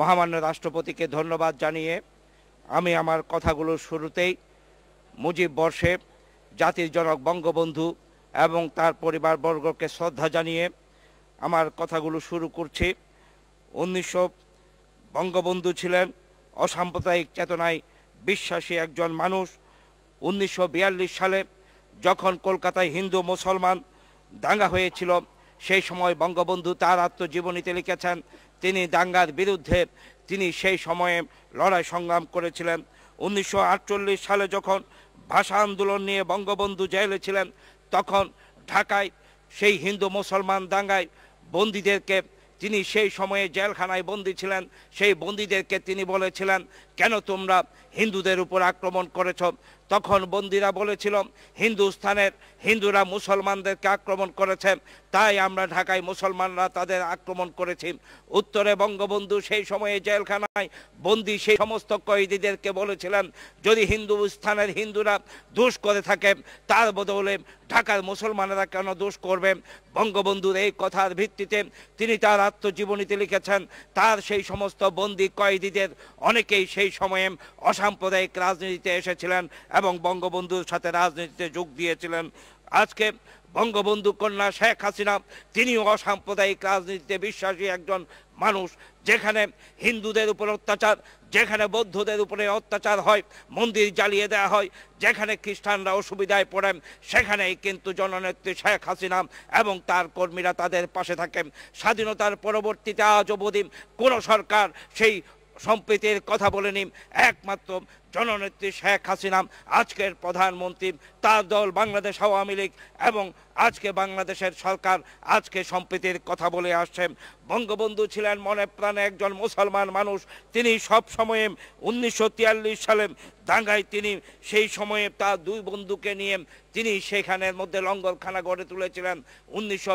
মহামান্য রাষ্ট্রপতিকে ধন্যবাদ জানিয়ে আমি আমার কথাগুলো শুরুতেই মুজিব বর্ষে জাতির জনক বঙ্গবন্ধু এবং তার পরিবারবর্গকে শ্রদ্ধা জানিয়ে আমার কথাগুলো শুরু করছি উনিশশো বঙ্গবন্ধু ছিলেন অসাম্প্রদায়িক চেতনায় বিশ্বাসী একজন মানুষ উনিশশো সালে যখন কলকাতায় হিন্দু মুসলমান দাঙ্গা হয়েছিল সেই সময় বঙ্গবন্ধু তার আত্মজীবনীতে লিখেছেন তিনি দাঙ্গার বিরুদ্ধে তিনি সেই সময়ে লড়াই সংগ্রাম করেছিলেন উনিশশো সালে যখন ভাষা আন্দোলন নিয়ে বঙ্গবন্ধু জেলে ছিলেন তখন ঢাকায় সেই হিন্দু মুসলমান দাঙ্গায় বন্দীদেরকে যিনি সেই সময়ে জেলখানায় বন্দি ছিলেন সেই বন্দীদেরকে তিনি বলেছিলেন কেন তোমরা হিন্দুদের উপর আক্রমণ করেছ তখন বন্দিরা বলেছিল হিন্দুস্থানের হিন্দুরা মুসলমানদেরকে আক্রমণ করেছে তাই আমরা ঢাকায় মুসলমানরা তাদের আক্রমণ করেছি উত্তরে বঙ্গবন্ধু সেই সময়ে জেলখানায় বন্দি সেই সমস্ত কয়েদিদেরকে বলেছিলেন যদি হিন্দুস্থানের হিন্দুরা দোষ করে থাকে তার বদলে ঢাকার মুসলমানেরা কেন দোষ করবে বঙ্গবন্ধুর এই কথার ভিত্তিতে তিনি তার আত্মজীবনীতে লিখেছেন তার সেই সমস্ত বন্দি কয়েদিদের অনেকেই সেই সময়ে অসাম্প্রদায়িক রাজনীতিতে এসেছিলেন এবং বঙ্গবন্ধুর সাথে রাজনীতিতে যোগ দিয়েছিলেন আজকে বঙ্গবন্ধু কন্যা শেখ হাসিনা তিনিও অসাম্প্রদায়িক রাজনীতিতে বিশ্বাসী একজন মানুষ যেখানে হিন্দুদের উপর অত্যাচার যেখানে বৌদ্ধদের উপরে অত্যাচার হয় মন্দির জ্বালিয়ে দেওয়া হয় যেখানে খ্রিস্টানরা অসুবিধায় পড়েন সেখানেই কিন্তু জননেত্রী শেখ হাসিনা এবং তার কর্মীরা তাদের পাশে থাকেন স্বাধীনতার পরবর্তীতে আজ অবধি কোনো সরকার সেই সম্প্রীতির কথা বলেনি একমাত্র জননেত্রী শেখ হাসিনা আজকের প্রধানমন্ত্রী তার দল বাংলাদেশ আওয়ামী লীগ এবং আজকে বাংলাদেশের সরকার আজকে সম্প্রীতির কথা বলে আসছেন বঙ্গবন্ধু ছিলেন মনে প্রাণে একজন মুসলমান মানুষ তিনি সব সময়ে উনিশশো তিয়াল্লিশ সালে দাঙ্গায় তিনি সেই সময়ে তার দুই বন্ধুকে নিয়ে তিনি সেখানের মধ্যে লঙ্গলখানা গড়ে তুলেছিলেন উনিশশো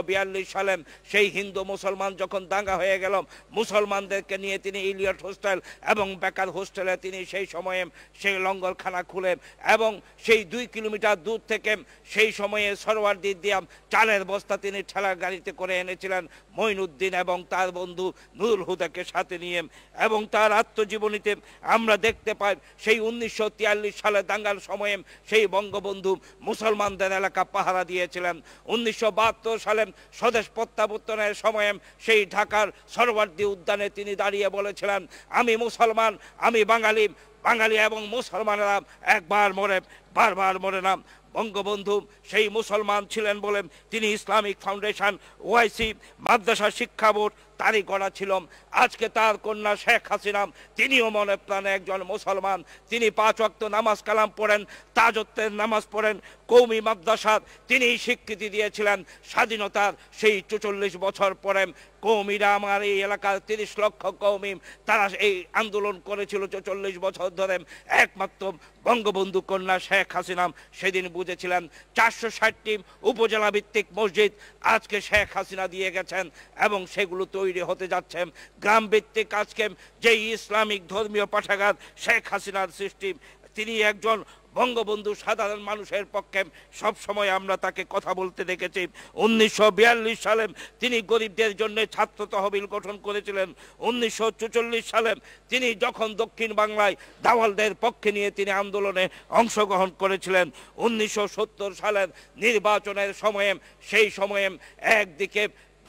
সালে সেই হিন্দু মুসলমান যখন দাঙ্গা হয়ে গেল মুসলমানদেরকে নিয়ে তিনি ইলিয়ট হোস্টেল এবং বেকার হোস্টেলে তিনি সেই সময়ে সেই লঙ্গলখানা খুলে এবং সেই দুই কিলোমিটার দূর থেকে সেই সময়ে সরোয়ার দিয়ে সিয়াম চালের বস্তা তিনি ঠেলার গাড়িতে করে এনেছিলেন মঈনুদ্দিন এবং তার বন্ধু নুরুল হুদাকে সাথে নিয়ে এবং তার আত্মজীবনীতে আমরা দেখতে পাই সেই উনিশশো তিয়াল্লিশ সালে দাঙ্গার সময়ে সেই বঙ্গবন্ধু মুসলমানদের এলাকা পাহারা দিয়েছিলেন উনিশশো সালে স্বদেশ প্রত্যাবর্তনের সময়ে সেই ঢাকার সরওয়ার্দী উদ্যানে তিনি দাঁড়িয়ে বলেছিলেন আমি মুসলমান আমি বাঙালি বাঙালি এবং মুসলমানেরা একবার মরে বারবার মরে নাম বঙ্গবন্ধু সেই মুসলমান ছিলেন বলে তিনি ইসলামিক ফাউন্ডেশন ওয়াইসি মাদ্রাসা শিক্ষা বোর্ড তারই গড়া ছিল আজকে তার কন্যা শেখ হাসিনা তিনিও মনে প্রাণে একজন মুসলমান তিনি পাঁচ অক্ত নামাজ কালাম পড়েন তাজত্বের নামাজ পড়েন কৌমি মাদ্রাসার তিনি স্বীকৃতি দিয়েছিলেন স্বাধীনতার সেই চুচল্লিশ বছর পরে কৌমিরা আমার এই এলাকার তিরিশ লক্ষ কৌমিম তারা এই আন্দোলন করেছিল চল্লিশ বছর ধরে একমাত্র বঙ্গবন্ধু কন্যা শেখ হাসিনা সেদিন বুঝেছিলেন চারশো ষাটটি উপজেলা ভিত্তিক মসজিদ আজকে শেখ হাসিনা দিয়ে গেছেন এবং সেগুলো তৈরি হতে যাচ্ছে গ্রাম ভিত্তিক আজকে যেই ইসলামিক ধর্মীয় পাঠাগার শেখ হাসিনার সৃষ্টি তিনি একজন বঙ্গবন্ধু সাধারণ মানুষের পক্ষে সব সময় আমরা তাকে কথা বলতে দেখেছি উনিশশো সালে তিনি গরিবদের জন্য ছাত্র তহবিল গঠন করেছিলেন উনিশশো সালে তিনি যখন দক্ষিণ বাংলায় দাওয়ালদের পক্ষে নিয়ে তিনি আন্দোলনে অংশগ্রহণ করেছিলেন উনিশশো সালের নির্বাচনের সময়ে সেই সময়ে একদিকে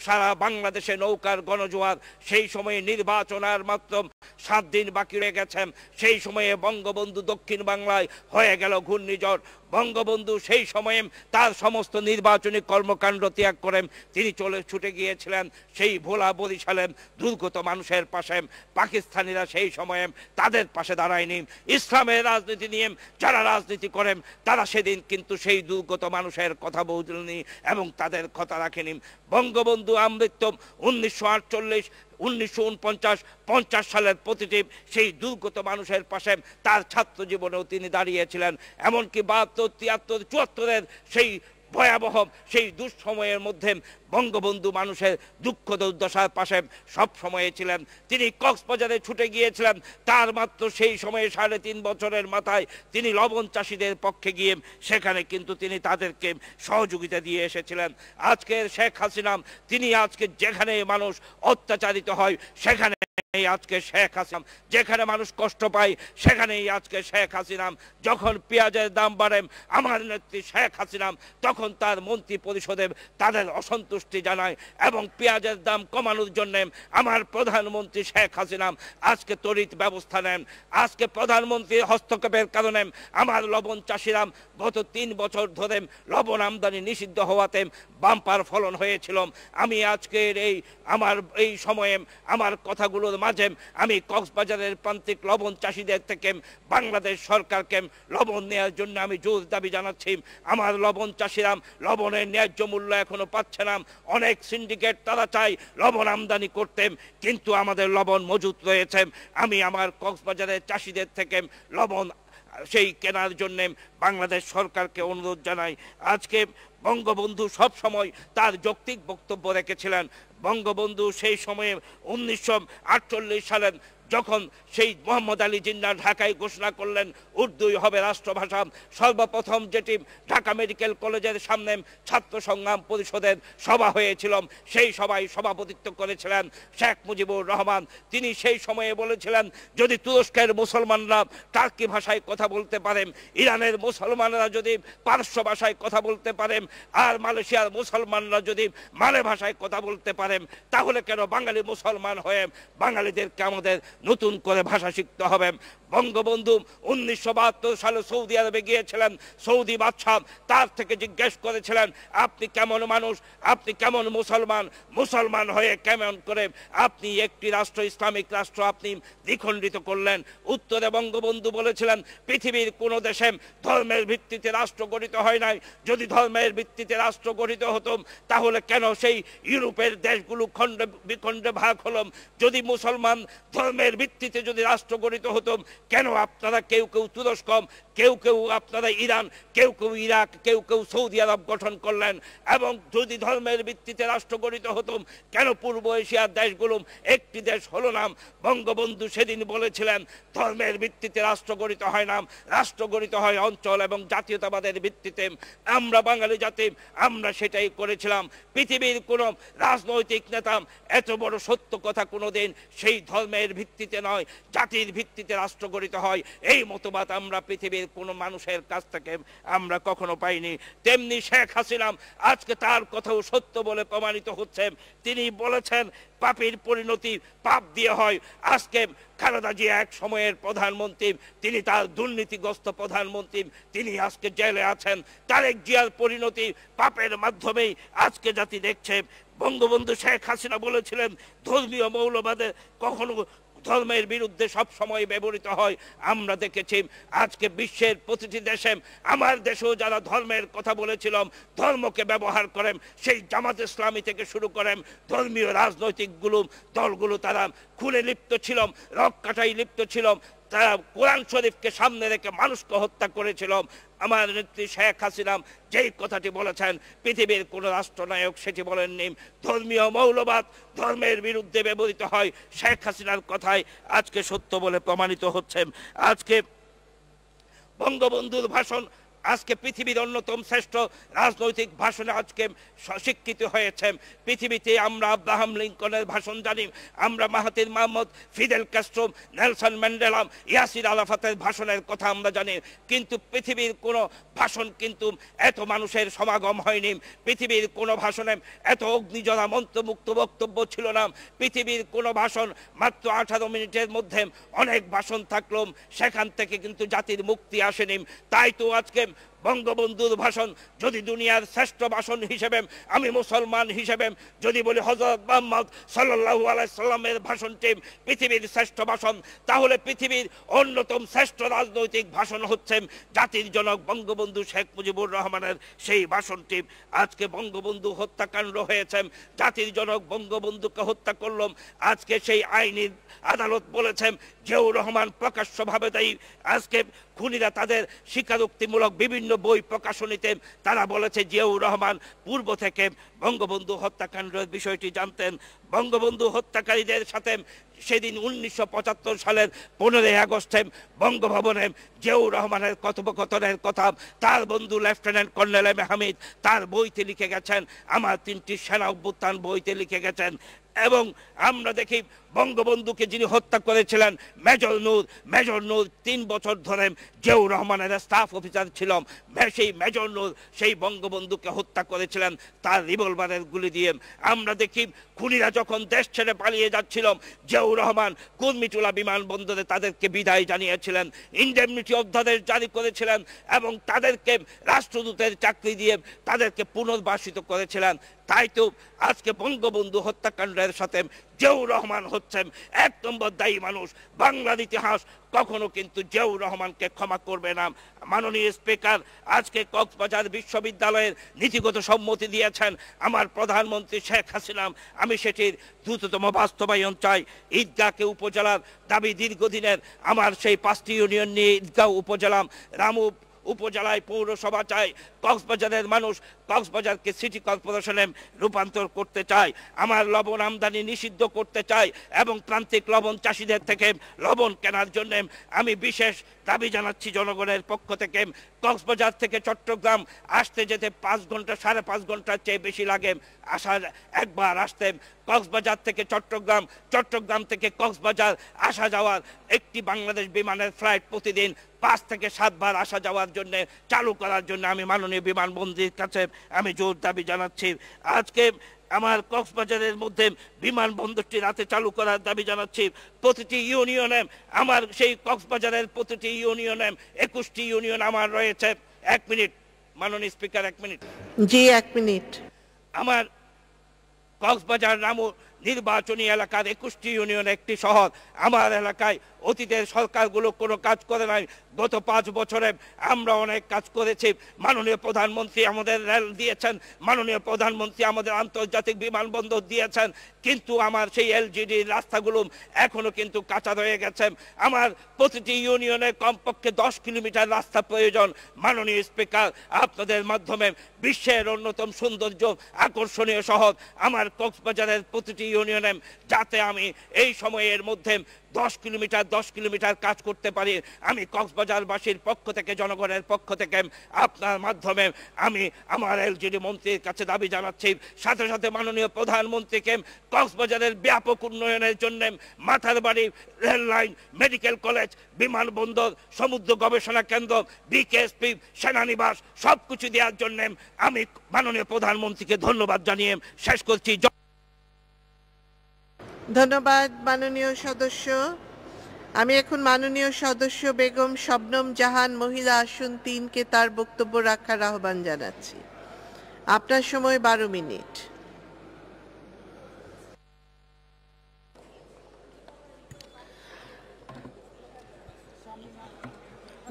সারা বাংলাদেশে নৌকার গণজোয়ার সেই সময়ে নির্বাচনের মাধ্যম মাত্র সাত দিন বাকি রয়ে গেছেন সেই সময়ে বঙ্গবন্ধু দক্ষিণ বাংলায় হয়ে গেল ঘূর্ণিঝড় বঙ্গবন্ধু সেই সময়ে তার সমস্ত নির্বাচনী কর্মকাণ্ড ত্যাগ করেন তিনি চলে ছুটে গিয়েছিলেন সেই ভোলা বরিশালে দুর্গত মানুষের পাশে পাকিস্তানিরা সেই সময়ে তাদের পাশে দাঁড়ায়নি ইসলামের রাজনীতি নিয়ে যারা রাজনীতি করেন তারা সেদিন কিন্তু সেই দুর্গত মানুষের কথা বুঝলেনি এবং তাদের কথা রাখেনি বঙ্গবন্ধু আমৃত্য উনিশশো উনিশশো উনপঞ্চাশ পঞ্চাশ সালের প্রতিটি সেই দুর্গত মানুষের পাশে তার ছাত্র জীবনেও তিনি দাঁড়িয়েছিলেন এমনকি বাহাত্তর তিয়াত্তর চুয়াত্তরের সেই ভয়াবহ সেই দুঃসময়ের মধ্যে বঙ্গবন্ধু মানুষের দুঃখ দুর্দশার পাশে সব সময়ে ছিলেন তিনি কক্সবাজারে ছুটে গিয়েছিলেন তার মাত্র সেই সময়ে সাড়ে তিন বছরের মাথায় তিনি লবণ চাষিদের পক্ষে গিয়ে সেখানে কিন্তু তিনি তাদেরকে সহযোগিতা দিয়ে এসেছিলেন আজকের শেখ হাসিনা তিনি আজকে যেখানে মানুষ অত্যাচারিত হয় সেখানে এই আজকে শেখ হাসিনা যেখানে মানুষ কষ্ট পায় সেখানেই আজকে শেখ হাসিনা যখন পেঁয়াজের দাম বাড়েন আমার নেত্রী শেখ হাসিনা তখন তার মন্ত্রী পরিষদে তাদের অসন্তুষ্টি জানায় এবং পেঁয়াজের দাম কমানোর জন্য আমার প্রধানমন্ত্রী শেখ হাসিনা আজকে তড়িৎ ব্যবস্থা নেন আজকে প্রধানমন্ত্রীর হস্তক্ষেপের কারণে আমার লবণ চাষিরাম গত তিন বছর ধরে লবণ আমদানি নিষিদ্ধ হওয়াতে বাম্পার ফলন হয়েছিল আমি আজকের এই আমার এই সময়ে আমার কথাগুলোর মাঝে আমি কক্সবাজারের প্রান্তিক লবণ চাষিদের থেকে বাংলাদেশ সরকারকে লবণ নেওয়ার জন্য আমি জোর দাবি জানাচ্ছি আমার লবণ চাষিরাম লবণের ন্যায্য মূল্য এখনো পাচ্ছে না অনেক সিন্ডিকেট তারা চাই লবণ আমদানি করতে কিন্তু আমাদের লবণ মজুত রয়েছে আমি আমার কক্সবাজারের চাষিদের থেকে লবণ সেই কেনার জন্যে বাংলাদেশ সরকারকে অনুরোধ জানাই আজকে বঙ্গবন্ধু সব সময় তার যৌক্তিক বক্তব্য রেখেছিলেন বঙ্গবন্ধু সেই সময়ে উনিশশো সালের যখন সেই মোহাম্মদ আলী জিন্না ঢাকায় ঘোষণা করলেন উর্দুই হবে রাষ্ট্রভাষা সর্বপ্রথম যেটি ঢাকা মেডিকেল কলেজের সামনে ছাত্র সংগ্রাম পরিষদের সভা হয়েছিল সেই সভায় সভাপতিত্ব করেছিলেন শেখ মুজিবুর রহমান তিনি সেই সময়ে বলেছিলেন যদি তুরস্কের মুসলমানরা টার্কি ভাষায় কথা বলতে পারেন ইরানের মুসলমানরা যদি পার্শ্ব ভাষায় কথা বলতে পারেন আর মালয়েশিয়ার মুসলমানরা যদি মালে ভাষায় কথা বলতে পারেন তাহলে কেন বাঙালি মুসলমান হয়ে বাঙালিদেরকে আমাদের নতুন করে ভাষা শিখতে হবে বঙ্গবন্ধু উনিশশো বাহাত্তর সালে সৌদি আরবে গিয়েছিলেন সৌদি বাদশাহ তার থেকে জিজ্ঞেস করেছিলেন আপনি কেমন মানুষ আপনি কেমন মুসলমান মুসলমান হয়ে কেমন করে আপনি একটি রাষ্ট্র ইসলামিক রাষ্ট্র আপনি দ্বিখণ্ডিত করলেন উত্তরে বঙ্গবন্ধু বলেছিলেন পৃথিবীর কোনো দেশে ধর্মের ভিত্তিতে রাষ্ট্র গঠিত হয় নাই যদি ধর্মের ভিত্তিতে রাষ্ট্র গঠিত হতো তাহলে কেন সেই ইউরোপের দেশগুলো খণ্ড বিখণ্ডে ভাগ হলম যদি মুসলমান ধর্মের ভিত্তিতে যদি রাষ্ট্র গঠিত হতো কেন আপনারা কেউ কেউ তুরস্কম কেউ কেউ আপনারা ইরান কেউ কেউ ইরাক কেউ কেউ সৌদি আরব গঠন করলেন এবং যদি ধর্মের ভিত্তিতে রাষ্ট্র গঠিত হতুম কেন পূর্ব এশিয়ার দেশগুলো একটি দেশ হলো নাম বঙ্গবন্ধু সেদিন বলেছিলেন ধর্মের ভিত্তিতে রাষ্ট্র গঠিত হয় নাম রাষ্ট্র গঠিত হয় অঞ্চল এবং জাতীয়তাবাদের ভিত্তিতে আমরা বাঙালি জাতি আমরা সেটাই করেছিলাম পৃথিবীর কোনো রাজনৈতিক নেতাম এত বড় সত্য কথা কোনোদিন সেই ধর্মের ভিত্তিতে নয় জাতির ভিত্তিতে রাষ্ট্র প্রতিফলিত হয় এই মতবাদ আমরা পৃথিবীর কোন মানুষের কাছ থেকে আমরা কখনো পাইনি তেমনি শেখ হাসিনাম আজকে তার কথাও সত্য বলে প্রমাণিত হচ্ছে তিনি বলেছেন পাপের পরিণতি পাপ দিয়ে হয় আজকে খালেদা জিয়া এক সময়ের প্রধানমন্ত্রী তিনি তার দুর্নীতিগ্রস্ত প্রধানমন্ত্রী তিনি আজকে জেলে আছেন তারেক জিয়ার পরিণতি পাপের মাধ্যমেই আজকে জাতি দেখছে বঙ্গবন্ধু শেখ হাসিনা বলেছিলেন ধর্মীয় মৌলবাদে কখনো ধর্মের বিরুদ্ধে সব সময় ব্যবহৃত হয় আমরা দেখেছি আজকে বিশ্বের প্রতিটি দেশে আমার দেশেও যারা ধর্মের কথা বলেছিলাম ধর্মকে ব্যবহার করেন সেই জামাত ইসলামী থেকে শুরু করেন ধর্মীয় রাজনৈতিকগুলো দলগুলো তারা খুলে লিপ্ত ছিল রক কাটাই লিপ্ত ছিল তারা কোরআন শরীফকে সামনে রেখে মানুষকে হত্যা করেছিলাম আমার নেত্রী শেখ হাসিনাম যেই কথাটি বলেছেন পৃথিবীর কোনো রাষ্ট্রনায়ক সেটি বলেননি ধর্মীয় মৌলবাদ ধর্মের বিরুদ্ধে ব্যবহৃত হয় শেখ হাসিনার কথাই আজকে সত্য বলে প্রমাণিত হচ্ছে আজকে বঙ্গবন্ধুর ভাষণ আজকে পৃথিবীর অন্যতম শ্রেষ্ঠ রাজনৈতিক ভাষণে আজকে শিক্ষিত হয়েছেন পৃথিবীতে আমরা আব্রাহাম লিঙ্কনের ভাষণ জানি আমরা Mahathir Mahmud Fidel Castro Nelson Mandela Yasir আলাফাতের ভাষণের কথা আমরা জানি কিন্তু পৃথিবীর কোনো ভাষণ কিন্তু এত মানুষের সমাগম হয়নি পৃথিবীর কোনো ভাষণে এত অগ্নিজনা মন্ত্রমুক্ত বক্তব্য ছিল না পৃথিবীর কোনো ভাষণ মাত্র আঠারো মিনিটের মধ্যে অনেক ভাষণ থাকলো সেখান থেকে কিন্তু জাতির মুক্তি আসেনি তাই তো আজকে বঙ্গবন্ধুর ভাষণ যদি দুনিয়ার শ্রেষ্ঠ ভাষণ হিসেবে আমি মুসলমান হিসেবে যদি বলি হজরত মোহাম্মদ সাল্লাহু আলাইসাল্লামের ভাষণটি পৃথিবীর শ্রেষ্ঠ ভাষণ তাহলে পৃথিবীর অন্যতম শ্রেষ্ঠ রাজনৈতিক ভাষণ হচ্ছে জাতির জনক বঙ্গবন্ধু শেখ মুজিবুর রহমানের সেই ভাষণটি আজকে বঙ্গবন্ধু হত্যাকাণ্ড হয়েছে জাতির জনক বঙ্গবন্ধুকে হত্যা করলাম আজকে সেই আইনি আদালত বলেছেন জিয়াউর রহমান প্রকাশ্যভাবে তাই আজকে খুনিরা তাদের স্বীকারোক্তিমূলক বিভিন্ন বিভিন্ন বই প্রকাশনীতে তারা বলেছে জিয়াউর রহমান পূর্ব থেকে বঙ্গবন্ধু হত্যাকাণ্ডের বিষয়টি জানতেন বঙ্গবন্ধু হত্যাকারীদের সাথে সেদিন উনিশশো সালের পনেরোই আগস্টে বঙ্গভবনে জেউ রহমানের কথোপকথনের কথা তার বন্ধু লেফটেন্যান্ট কর্নেল এম হামিদ তার বইতে লিখে গেছেন আমার তিনটি সেনা অভ্যুত্থান বইতে লিখে গেছেন এবং আমরা দেখি বঙ্গবন্ধুকে যিনি হত্যা করেছিলেন মেজর নূর মেজর নূর তিন বছর ধরে জেউ রহমানের স্টাফ অফিসার ছিল সেই মেজর নূর সেই বঙ্গবন্ধুকে হত্যা করেছিলেন তার রিভলভারের গুলি দিয়ে আমরা দেখি খুনিরা যখন দেশ ছেড়ে পালিয়ে যাচ্ছিল জিয়াউর রহমান কুর্মিটুলা বিমানবন্দরে তাদেরকে বিদায় জানিয়েছিলেন ইন্ডেমনিটি অধ্যাদেশ জারি করেছিলেন এবং তাদেরকে রাষ্ট্রদূতের চাকরি দিয়ে তাদেরকে পুনর্বাসিত করেছিলেন তাই তো আজকে বঙ্গবন্ধু হত্যাকাণ্ডের সাথে জেউ রহমান হচ্ছেন এক নম্বর দায়ী মানুষ বাংলার ইতিহাস কখনো কিন্তু জেউ রহমানকে ক্ষমা করবে না মাননীয় স্পিকার আজকে কক্সবাজার বিশ্ববিদ্যালয়ের নীতিগত সম্মতি দিয়েছেন আমার প্রধানমন্ত্রী শেখ হাসিনা আমি সেটির দ্রুততম বাস্তবায়ন চাই ঈদগাহকে উপজেলার দাবি দীর্ঘদিনের আমার সেই পাঁচটি ইউনিয়ন নিয়ে ঈদগাহ উপজেলা রামু উপজেলায় পৌরসভা চাই কক্সবাজারের মানুষ কক্সবাজারকে সিটি কর্পোরেশনে রূপান্তর করতে চাই আমার লবণ আমদানি নিষিদ্ধ করতে চাই এবং প্রান্তিক লবণ চাষিদের থেকে লবণ কেনার জন্য আমি বিশেষ দাবি জানাচ্ছি জনগণের পক্ষ থেকে কক্সবাজার থেকে চট্টগ্রাম আসতে যেতে পাঁচ ঘন্টা সাড়ে পাঁচ ঘন্টার চেয়ে বেশি লাগে আসার একবার আসতে কক্সবাজার থেকে চট্টগ্রাম চট্টগ্রাম থেকে কক্সবাজার আসা যাওয়ার একটি বাংলাদেশ বিমানের ফ্লাইট প্রতিদিন পাঁচ থেকে সাতবার আসা যাওয়ার জন্য চালু করার জন্য আমি মাননীয় বিমানবন্দির কাছে আমি জোর দাবি জানাচ্ছি আজকে আমার কক্সবাজারের মধ্যে বিমানবন্দরটি রাতে চালু করার দাবি জানাচ্ছি প্রতিটি ইউনিয়নে আমার সেই কক্সবাজারের প্রতিটি ইউনিয়নে একুশটি ইউনিয়ন আমার রয়েছে এক মিনিট মাননীয় স্পিকার এক মিনিট জি এক মিনিট আমার কক্সবাজার নামও নির্বাচনী এলাকার একুশটি ইউনিয়ন একটি শহর আমার এলাকায় অতীতের সরকারগুলো কোনো কাজ করে নাই গত পাঁচ বছরে আমরা অনেক কাজ করেছি মাননীয় প্রধানমন্ত্রী আমাদের রেল দিয়েছেন মাননীয় প্রধানমন্ত্রী আমাদের আন্তর্জাতিক বিমানবন্দর দিয়েছেন কিন্তু আমার সেই এলজিডি রাস্তাগুলো এখনো কিন্তু কাঁচা রয়ে গেছে আমার প্রতিটি ইউনিয়নে কমপক্ষে দশ কিলোমিটার রাস্তা প্রয়োজন মাননীয় স্পিকার আপনাদের মাধ্যমে বিশ্বের অন্যতম সৌন্দর্য আকর্ষণীয় শহর আমার কক্সবাজারের প্রতিটি ইউনিয়নে যাতে আমি এই সময়ের মধ্যে দশ কিলোমিটার দশ কিলোমিটার কাজ করতে পারি আমি কক্সবাজারবাসীর পক্ষ থেকে জনগণের পক্ষ থেকে আপনার মাধ্যমে আমি আমার এলজিডি মন্ত্রীর কাছে দাবি জানাচ্ছি সাথে সাথে মাননীয় প্রধানমন্ত্রীকে কক্সবাজারের ব্যাপক উন্নয়নের জন্য মাথার বাড়ি রেললাইন মেডিকেল কলেজ বিমানবন্দর সমুদ্র গবেষণা কেন্দ্র বিকেএসপি সেনানিবাস সব কিছু দেওয়ার জন্য আমি মাননীয় প্রধানমন্ত্রীকে ধন্যবাদ জানিয়ে শেষ করছি ধন্যবাদ মাননীয় সদস্য আমি এখন মাননীয় সদস্য বেগম শবনম জাহান মহিলা আসন তিনকে তার বক্তব্য রাখার আহ্বান জানাচ্ছি আপনার সময় বারো মিনিট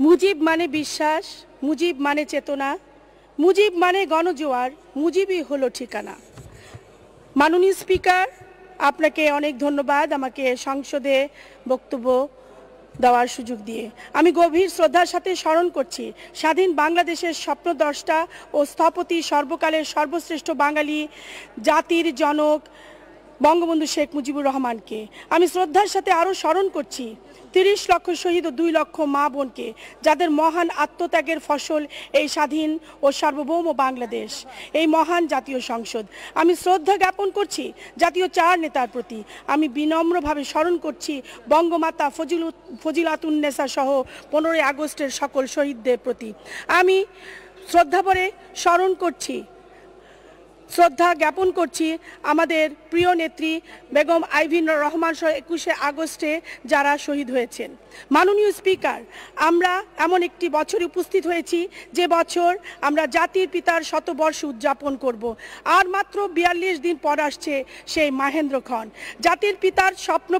মুজিব মানে বিশ্বাস মুজিব মানে চেতনা মুজিব মানে গণজোয়ার মুজিবই হলো ঠিকানা মাননীয় স্পিকার আপনাকে অনেক ধন্যবাদ আমাকে সংসদে বক্তব্য দেওয়ার সুযোগ দিয়ে আমি গভীর শ্রদ্ধার সাথে স্মরণ করছি স্বাধীন বাংলাদেশের স্বপ্নদ্রষ্টা ও স্থপতি সর্বকালের সর্বশ্রেষ্ঠ বাঙালি জাতির জনক বঙ্গবন্ধু শেখ মুজিবুর রহমানকে আমি শ্রদ্ধার সাথে আরও স্মরণ করছি তিরিশ লক্ষ শহীদ ও দুই লক্ষ মা বোনকে যাদের মহান আত্মত্যাগের ফসল এই স্বাধীন ও সার্বভৌম বাংলাদেশ এই মহান জাতীয় সংসদ আমি শ্রদ্ধা জ্ঞাপন করছি জাতীয় চার নেতার প্রতি আমি বিনম্রভাবে স্মরণ করছি বঙ্গমাতা ফজিল ফজিলাতুন্নেসা সহ পনেরোই আগস্টের সকল শহীদদের প্রতি আমি শ্রদ্ধাভরে স্মরণ করছি শ্রদ্ধা জ্ঞাপন করছি আমাদের প্রিয় নেত্রী বেগম আইভিন রহমান সহ একুশে আগস্টে যারা শহীদ হয়েছেন মাননীয় স্পিকার আমরা এমন একটি বছর উপস্থিত হয়েছি যে বছর আমরা জাতির পিতার শতবর্ষ উদযাপন করব আর মাত্র বিয়াল্লিশ দিন পর আসছে সেই মাহেন্দ্রক্ষণ জাতির পিতার স্বপ্ন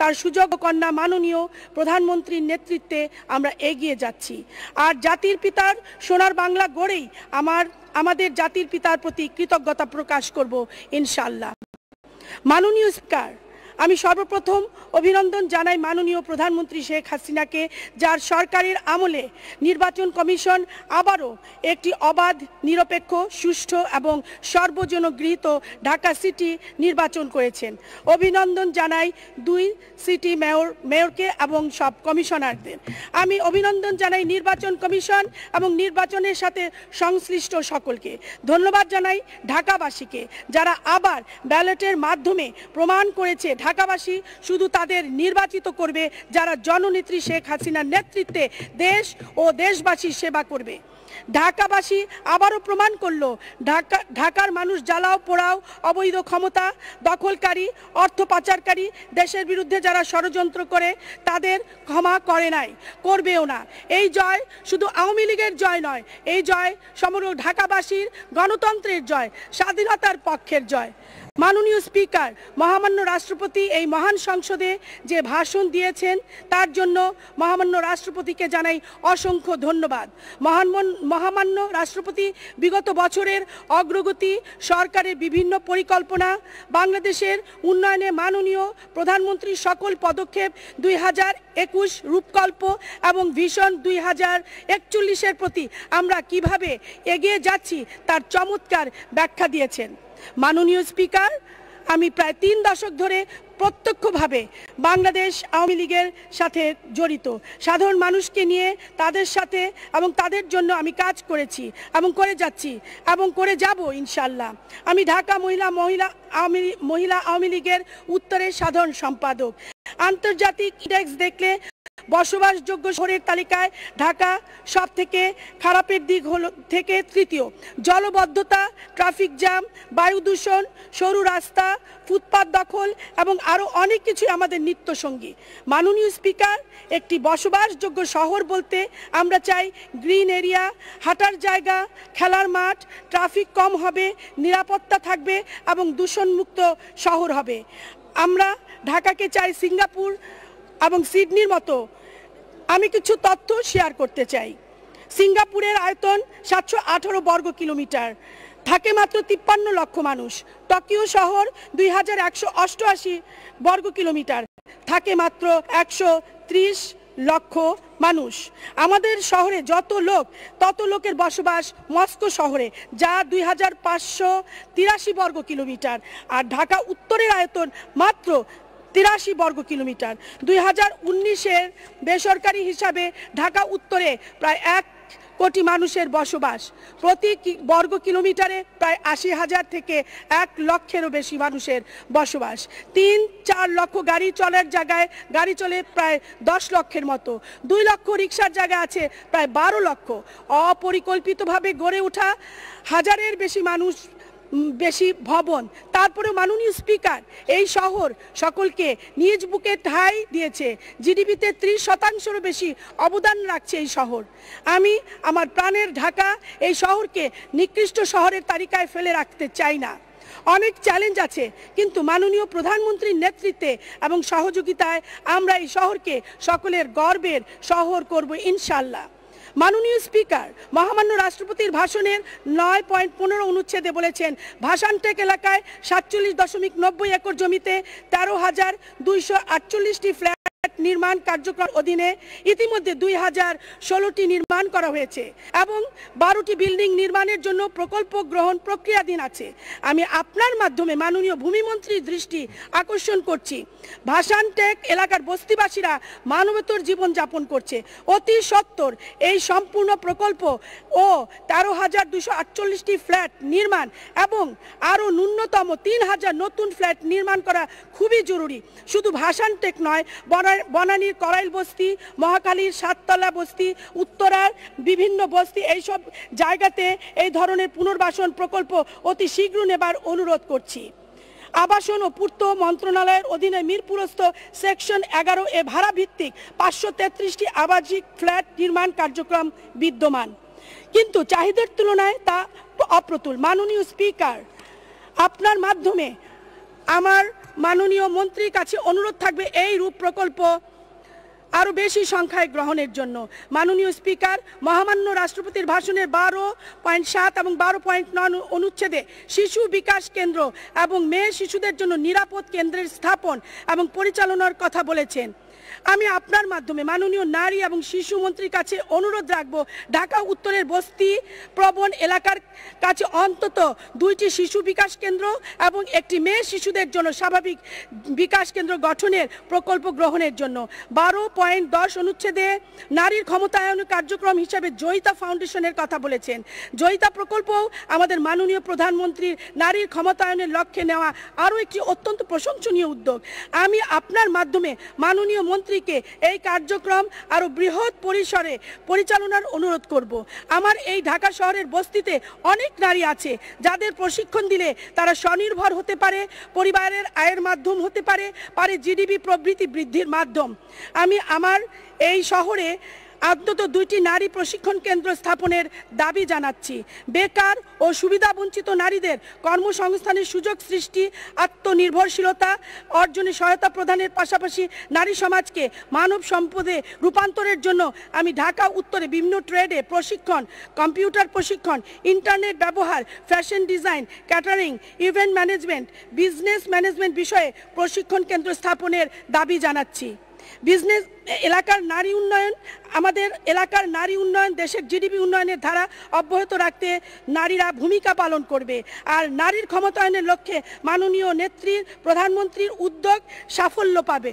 তার সুযোগ কন্যা মাননীয় প্রধানমন্ত্রীর নেতৃত্বে আমরা এগিয়ে যাচ্ছি আর জাতির পিতার সোনার বাংলা গড়েই আমার আমাদের জাতির পিতার প্রতি কৃতজ্ঞতা প্রকাশ করব ইনশাল্লাহ মাননীয় স্পিকার আমি সর্বপ্রথম অভিনন্দন জানাই মাননীয় প্রধানমন্ত্রী শেখ হাসিনাকে যার সরকারের আমলে নির্বাচন কমিশন আবারও একটি অবাধ নিরপেক্ষ সুষ্ঠু এবং সর্বজন গৃহীত ঢাকা সিটি নির্বাচন করেছেন অভিনন্দন জানাই দুই সিটি মেয়র মেয়রকে এবং সব কমিশনারদের আমি অভিনন্দন জানাই নির্বাচন কমিশন এবং নির্বাচনের সাথে সংশ্লিষ্ট সকলকে ধন্যবাদ জানাই ঢাকাবাসীকে যারা আবার ব্যালটের মাধ্যমে প্রমাণ করেছে ঢাকাবাসী শুধু তাদের নির্বাচিত করবে যারা জননেত্রী শেখ হাসিনার নেতৃত্বে দেশ ও দেশবাসীর সেবা করবে ঢাকাবাসী আবারও প্রমাণ করল ঢাকা ঢাকার মানুষ জ্বালাও পোড়াও অবৈধ ক্ষমতা দখলকারী অর্থ পাচারকারী দেশের বিরুদ্ধে যারা ষড়যন্ত্র করে তাদের ক্ষমা করে নাই করবেও না এই জয় শুধু আওয়ামী লীগের জয় নয় এই জয় সমগ্র ঢাকাবাসীর গণতন্ত্রের জয় স্বাধীনতার পক্ষের জয় মাননীয় স্পিকার মহামান্য রাষ্ট্রপতি এই মহান সংসদে যে ভাষণ দিয়েছেন তার জন্য মহামান্য রাষ্ট্রপতিকে জানাই অসংখ্য ধন্যবাদ মহান মহামান্য রাষ্ট্রপতি বিগত বছরের অগ্রগতি সরকারের বিভিন্ন পরিকল্পনা বাংলাদেশের উন্নয়নে মাননীয় প্রধানমন্ত্রীর সকল পদক্ষেপ দুই হাজার একুশ রূপকল্প এবং ভীষণ দুই হাজার একচল্লিশের প্রতি আমরা কিভাবে এগিয়ে যাচ্ছি তার চমৎকার ব্যাখ্যা দিয়েছেন মাননীয় স্পিকার আমি প্রায় তিন দশক ধরে প্রত্যক্ষভাবে বাংলাদেশ আওয়ামী লীগের সাথে জড়িত সাধারণ মানুষকে নিয়ে তাদের সাথে এবং তাদের জন্য আমি কাজ করেছি এবং করে যাচ্ছি এবং করে যাব ইনশাল্লাহ আমি ঢাকা মহিলা মহিলা আওয়ামী মহিলা আওয়ামী লীগের উত্তরের সাধারণ সম্পাদক আন্তর্জাতিক ইন্ডেক্স দেখলে বসবাসযোগ্য শহরের তালিকায় ঢাকা সব থেকে খারাপের দিক হল থেকে তৃতীয় জলবদ্ধতা ট্রাফিক জ্যাম বায়ু দূষণ সরু রাস্তা ফুটপাত দখল এবং আরও অনেক কিছুই আমাদের নিত্যসঙ্গী মাননীয় স্পিকার একটি বসবাসযোগ্য শহর বলতে আমরা চাই গ্রিন এরিয়া হাঁটার জায়গা খেলার মাঠ ট্রাফিক কম হবে নিরাপত্তা থাকবে এবং দূষণমুক্ত শহর হবে আমরা ঢাকাকে চাই সিঙ্গাপুর এবং সিডনির মতো আমি কিছু তথ্য শেয়ার করতে চাই সিঙ্গাপুরের আয়তন সাতশো আঠারো বর্গ কিলোমিটার থাকে মাত্র তিপ্পান্ন লক্ষ মানুষ টোকিও শহর দুই হাজার একশো অষ্টআশি বর্গ কিলোমিটার থাকে মাত্র একশো ত্রিশ লক্ষ মানুষ আমাদের শহরে যত লোক তত লোকের বসবাস মস্কো শহরে যা দুই হাজার পাঁচশো তিরাশি বর্গ কিলোমিটার আর ঢাকা উত্তরের আয়তন মাত্র তিরাশি বর্গ কিলোমিটার দুই হাজার উনিশের বেসরকারি হিসাবে ঢাকা উত্তরে প্রায় এক কোটি মানুষের বসবাস প্রতি বর্গ কিলোমিটারে প্রায় আশি হাজার থেকে এক লক্ষেরও বেশি মানুষের বসবাস তিন চার লক্ষ গাড়ি চলার জায়গায় গাড়ি চলে প্রায় দশ লক্ষের মতো দুই লক্ষ রিক্সার জায়গা আছে প্রায় বারো লক্ষ অপরিকল্পিতভাবে গড়ে ওঠা হাজারের বেশি মানুষ বেশি ভবন তারপরে মাননীয় স্পিকার এই শহর সকলকে নিজ বুকে ঠাই দিয়েছে জিডিপিতে ত্রিশ শতাংশেরও বেশি অবদান রাখছে এই শহর আমি আমার প্রাণের ঢাকা এই শহরকে নিকৃষ্ট শহরের তালিকায় ফেলে রাখতে চাই না অনেক চ্যালেঞ্জ আছে কিন্তু মাননীয় প্রধানমন্ত্রীর নেতৃত্বে এবং সহযোগিতায় আমরা এই শহরকে সকলের গর্বের শহর করব ইনশাল্লাহ মাননীয় স্পিকার মহামান্য রাষ্ট্রপতির ভাষণের নয় পয়েন্ট পনেরো অনুচ্ছেদে বলেছেন ভাষানটেক এলাকায় সাতচল্লিশ দশমিক নব্বই একর জমিতে তেরো হাজার দুইশো আটচল্লিশটি ফ্ল্যাট নির্মাণ কার্যক্রম অধীনে ইতিমধ্যে দুই হাজার ষোলোটি নির্মাণ করা হয়েছে এবং বারোটি বিল্ডিং নির্মাণের জন্য প্রকল্প গ্রহণ প্রক্রিয়াধীন আছে আমি আপনার মাধ্যমে মাননীয় ভূমিমন্ত্রীর দৃষ্টি আকর্ষণ করছি ভাষানটেক এলাকার বস্তিবাসীরা মানবতর জীবন যাপন করছে অতি সত্তর এই সম্পূর্ণ প্রকল্প ও তেরো হাজার দুশো আটচল্লিশটি ফ্ল্যাট নির্মাণ এবং আরও ন্যূনতম তিন হাজার নতুন ফ্ল্যাট নির্মাণ করা খুবই জরুরি শুধু ভাষানটেক নয় বনায় বনানীর করাইল বস্তি মহাকালীর সাততলা বস্তি উত্তরার বিভিন্ন বস্তি এইসব জায়গাতে এই ধরনের পুনর্বাসন প্রকল্প অতি শীঘ্র নেবার অনুরোধ করছি আবাসন ও পূর্ত মন্ত্রণালয়ের অধীনে মিরপুরস্থ সেকশন এগারো এ ভাড়া ভিত্তিক পাঁচশো তেত্রিশটি আবাসিক ফ্ল্যাট নির্মাণ কার্যক্রম বিদ্যমান কিন্তু চাহিদার তুলনায় তা অপ্রতুল মাননীয় স্পিকার আপনার মাধ্যমে আমার মাননীয় মন্ত্রীর কাছে অনুরোধ থাকবে এই রূপ প্রকল্প আরও বেশি সংখ্যায় গ্রহণের জন্য মাননীয় স্পিকার মহামান্য রাষ্ট্রপতির ভাষণের বারো পয়েন্ট সাত এবং বারো পয়েন্ট নয় অনুচ্ছেদে শিশু বিকাশ কেন্দ্র এবং মেয়ে শিশুদের জন্য নিরাপদ কেন্দ্রের স্থাপন এবং পরিচালনার কথা বলেছেন আমি আপনার মাধ্যমে মাননীয় নারী এবং শিশু মন্ত্রীর কাছে অনুরোধ রাখব ঢাকা উত্তরের বস্তি প্রবণ এলাকার কাছে অন্তত দুইটি শিশু বিকাশ কেন্দ্র এবং একটি মেয়ে শিশুদের জন্য স্বাভাবিক বিকাশ কেন্দ্র গঠনের প্রকল্প গ্রহণের জন্য বারো পয়েন্ট দশ অনুচ্ছেদে নারীর ক্ষমতায়ন কার্যক্রম হিসাবে জয়িতা ফাউন্ডেশনের কথা বলেছেন জয়িতা প্রকল্পও আমাদের মাননীয় প্রধানমন্ত্রীর নারীর ক্ষমতায়নের লক্ষ্যে নেওয়া আরও একটি অত্যন্ত প্রশংসনীয় উদ্যোগ আমি আপনার মাধ্যমে মাননীয় মন্ত্রী থেকে এই কার্যক্রম আরও বৃহৎ পরিসরে পরিচালনার অনুরোধ করব আমার এই ঢাকা শহরের বস্তিতে অনেক নারী আছে যাদের প্রশিক্ষণ দিলে তারা স্বনির্ভর হতে পারে পরিবারের আয়ের মাধ্যম হতে পারে পারে জিডিপি প্রবৃতি বৃদ্ধির মাধ্যম আমি আমার এই শহরে আদ্যত দুইটি নারী প্রশিক্ষণ কেন্দ্র স্থাপনের দাবি জানাচ্ছি বেকার ও সুবিধাবঞ্চিত নারীদের কর্মসংস্থানের সুযোগ সৃষ্টি আত্মনির্ভরশীলতা অর্জনে সহায়তা প্রদানের পাশাপাশি নারী সমাজকে মানব সম্পদে রূপান্তরের জন্য আমি ঢাকা উত্তরে বিভিন্ন ট্রেডে প্রশিক্ষণ কম্পিউটার প্রশিক্ষণ ইন্টারনেট ব্যবহার fashion design catering event management business management বিষয়ে প্রশিক্ষণ কেন্দ্র স্থাপনের দাবি জানাচ্ছি বিজনেস এলাকার নারী উন্নয়ন আমাদের এলাকার নারী উন্নয়ন দেশের জিডিপি উন্নয়নের ধারা অব্যাহত রাখতে নারীরা ভূমিকা পালন করবে আর নারীর ক্ষমতায়নের লক্ষ্যে মাননীয় নেত্রীর প্রধানমন্ত্রীর উদ্যোগ সাফল্য পাবে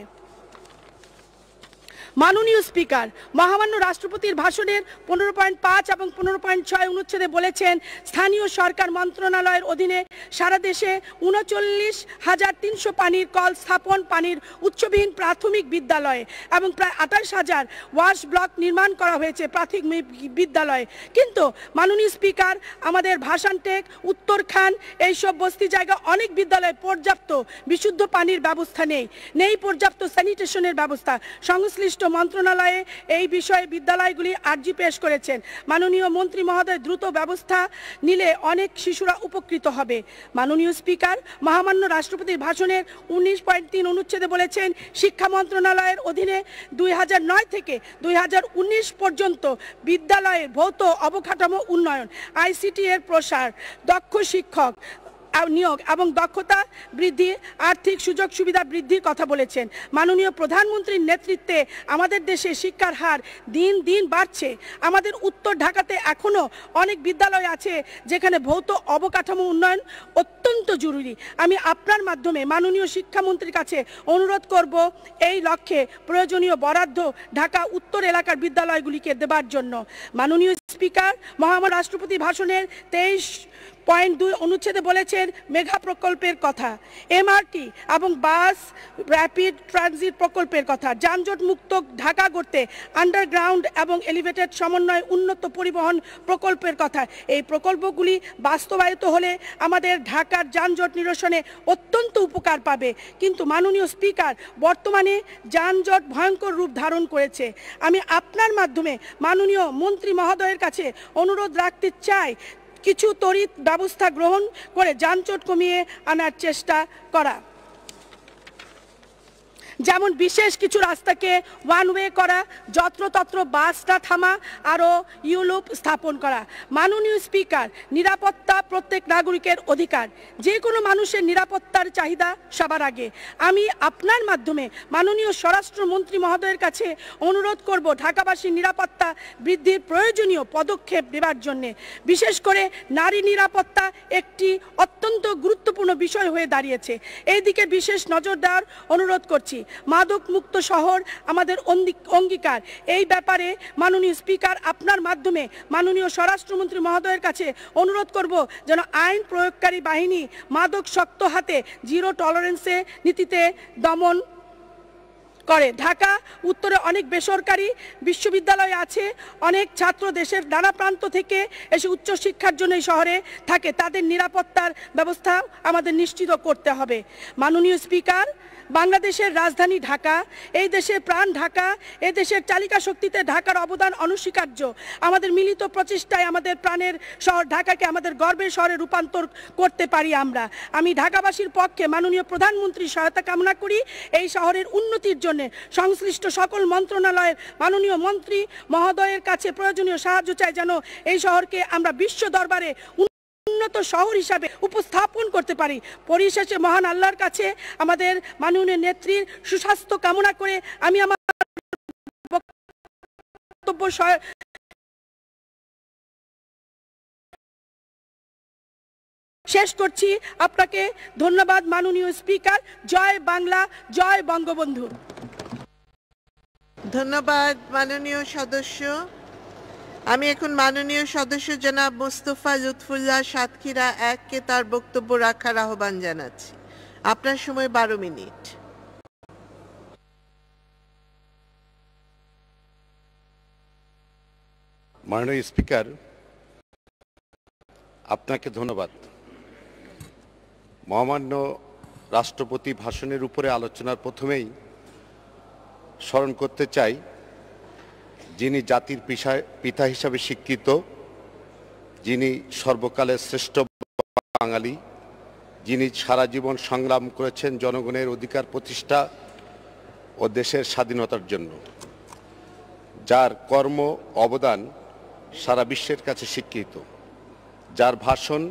মাননীয় স্পিকার মহামান্য রাষ্ট্রপতির ভাষণের পনেরো পয়েন্ট পাঁচ এবং পনেরো পয়েন্ট ছয় অনুচ্ছেদে বলেছেন স্থানীয় সরকার মন্ত্রণালয়ের অধীনে সারা দেশে উনচল্লিশ হাজার তিনশো পানির কল স্থাপন পানির উচ্চবিহীন প্রাথমিক বিদ্যালয়ে এবং প্রায় আঠাশ হাজার ওয়াশ ব্লক নির্মাণ করা হয়েছে প্রাথমিক বিদ্যালয়ে কিন্তু মাননীয় স্পিকার আমাদের ভাষানটেক উত্তরখান এইসব বস্তি জায়গা অনেক বিদ্যালয়ে পর্যাপ্ত বিশুদ্ধ পানির ব্যবস্থা নেই নেই পর্যাপ্ত স্যানিটেশনের ব্যবস্থা সংশ্লিষ্ট মন্ত্রণালয়ে এই বিষয়ে বিদ্যালয়গুলি আর্জি পেশ করেছেন মাননীয় মন্ত্রী মহোদয় দ্রুত ব্যবস্থা নিলে অনেক শিশুরা উপকৃত হবে মাননীয় স্পিকার মহামান্য রাষ্ট্রপতির ভাষণের উনিশ পয়েন্ট তিন অনুচ্ছেদে বলেছেন শিক্ষা মন্ত্রণালয়ের অধীনে দুই নয় থেকে দুই পর্যন্ত বিদ্যালয়ের ভৌত অবকাঠামো উন্নয়ন আইসিটি এর প্রসার দক্ষ শিক্ষক নিয়োগ এবং দক্ষতা বৃদ্ধি আর্থিক সুযোগ সুবিধা বৃদ্ধির কথা বলেছেন মাননীয় প্রধানমন্ত্রীর নেতৃত্বে আমাদের দেশে শিক্ষার হার দিন দিন বাড়ছে আমাদের উত্তর ঢাকাতে এখনও অনেক বিদ্যালয় আছে যেখানে ভৌত অবকাঠামো উন্নয়ন অত্যন্ত জরুরি আমি আপনার মাধ্যমে মাননীয় শিক্ষামন্ত্রীর কাছে অনুরোধ করব এই লক্ষ্যে প্রয়োজনীয় বরাদ্দ ঢাকা উত্তর এলাকার বিদ্যালয়গুলিকে দেবার জন্য মাননীয় স্পিকার মহামান রাষ্ট্রপতি ভাষণের তেইশ পয়েন্ট দুই অনুচ্ছেদে বলেছেন মেঘা প্রকল্পের কথা এমআরটি এবং বাস র্যাপিড ট্রানজিট প্রকল্পের কথা যানজট মুক্ত ঢাকা করতে আন্ডারগ্রাউন্ড এবং এলিভেটেড সমন্বয় উন্নত পরিবহন প্রকল্পের কথা এই প্রকল্পগুলি বাস্তবায়িত হলে আমাদের ঢাকার যানজট নিরসনে অত্যন্ত উপকার পাবে কিন্তু মাননীয় স্পিকার বর্তমানে যানজট ভয়ঙ্কর রূপ ধারণ করেছে আমি আপনার মাধ্যমে মাননীয় মন্ত্রী মহোদয়ের কাছে অনুরোধ রাখতে চাই কিছু তড়িৎ ব্যবস্থা গ্রহণ করে যানজট কমিয়ে আনার চেষ্টা করা যেমন বিশেষ কিছু রাস্তাকে ওয়ান ওয়ে করা যত্রতত্র বাসটা থামা আরও ইউলুপ স্থাপন করা মাননীয় স্পিকার নিরাপত্তা প্রত্যেক নাগরিকের অধিকার যে কোনো মানুষের নিরাপত্তার চাহিদা সবার আগে আমি আপনার মাধ্যমে মাননীয় স্বরাষ্ট্রমন্ত্রী মহোদয়ের কাছে অনুরোধ করব ঢাকাবাসীর নিরাপত্তা বৃদ্ধির প্রয়োজনীয় পদক্ষেপ নেবার জন্যে বিশেষ করে নারী নিরাপত্তা একটি অত্যন্ত গুরুত্বপূর্ণ বিষয় হয়ে দাঁড়িয়েছে এই দিকে বিশেষ নজর দেওয়ার অনুরোধ করছি মাদক মুক্ত শহর আমাদের অঙ্গীকার এই ব্যাপারে মাননীয় স্পিকার আপনার মাধ্যমে মাননীয় স্বরাষ্ট্রমন্ত্রী মহোদয়ের কাছে অনুরোধ করব যেন আইন প্রয়োগকারী বাহিনী মাদক শক্ত হাতে জিরো টলারেন্সে নীতিতে দমন করে ঢাকা উত্তরে অনেক বেসরকারি বিশ্ববিদ্যালয় আছে অনেক ছাত্র দেশের নানা প্রান্ত থেকে এসে উচ্চশিক্ষার জন্য এই শহরে থাকে তাদের নিরাপত্তার ব্যবস্থা আমাদের নিশ্চিত করতে হবে মাননীয় স্পিকার বাংলাদেশের রাজধানী ঢাকা এই দেশের প্রাণ ঢাকা এ দেশের চালিকা শক্তিতে ঢাকার অবদান অনস্বীকার্য আমাদের মিলিত প্রচেষ্টায় আমাদের প্রাণের শহর ঢাকাকে আমাদের গর্বের শহরে রূপান্তর করতে পারি আমরা আমি ঢাকাবাসীর পক্ষে মাননীয় প্রধানমন্ত্রীর সহায়তা কামনা করি এই শহরের উন্নতির জন্য সংশ্লিষ্ট সকল মন্ত্রণালয়ের মাননীয় মন্ত্রী মহোদয়ের কাছে প্রয়োজনীয় সাহায্য চাই যেন এই শহরকে আমরা বিশ্ব দরবারে উন্নত শহর হিসাবে উপস্থাপন করতে পারি পরিশেষে মহান আল্লাহর কাছে আমাদের মাননীয় নেত্রীর সুস্বাস্থ্য কামনা করে আমি আমার বক্তব্য শেষ করছি আপনাকে ধন্যবাদ মাননীয় স্পিকার জয় বাংলা জয় বঙ্গবন্ধু ধন্যবাদ মাননীয় সদস্য আমি এখন মাননীয় সদস্য জনাব মোস্তফা লুৎফুল্লাহ সাতক্ষীরা এককে তার বক্তব্য রাখার আহ্বান জানাচ্ছি আপনার সময় বারো মিনিট মাননীয় স্পিকার আপনাকে ধন্যবাদ মহামান্য রাষ্ট্রপতি ভাষণের উপরে আলোচনার প্রথমেই স্মরণ করতে চাই যিনি জাতির পিসায় পিতা হিসাবে স্বীকৃত যিনি সর্বকালের শ্রেষ্ঠ বাঙালি যিনি সারা জীবন সংগ্রাম করেছেন জনগণের অধিকার প্রতিষ্ঠা ও দেশের স্বাধীনতার জন্য যার কর্ম অবদান সারা বিশ্বের কাছে স্বীকৃত যার ভাষণ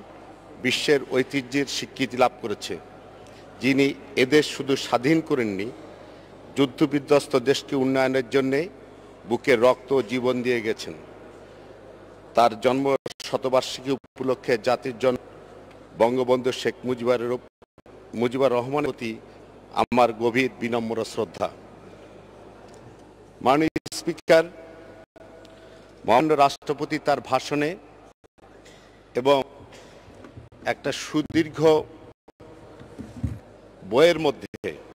বিশ্বের ঐতিহ্যের স্বীকৃতি লাভ করেছে যিনি এদেশ শুধু স্বাধীন করেননি যুদ্ধবিধ্বস্ত দেশকে উন্নয়নের জন্যে বুকের রক্ত জীবন দিয়ে গেছেন তার জন্ম শতবার্ষিকী উপলক্ষে জাতির জন্য বঙ্গবন্ধু শেখ মুজিবারের মুজিবার রহমানের প্রতি আমার গভীর বিনম্র শ্রদ্ধা মাননীয় স্পিকার মহান্য রাষ্ট্রপতি তার ভাষণে এবং একটা সুদীর্ঘ বইয়ের মধ্যে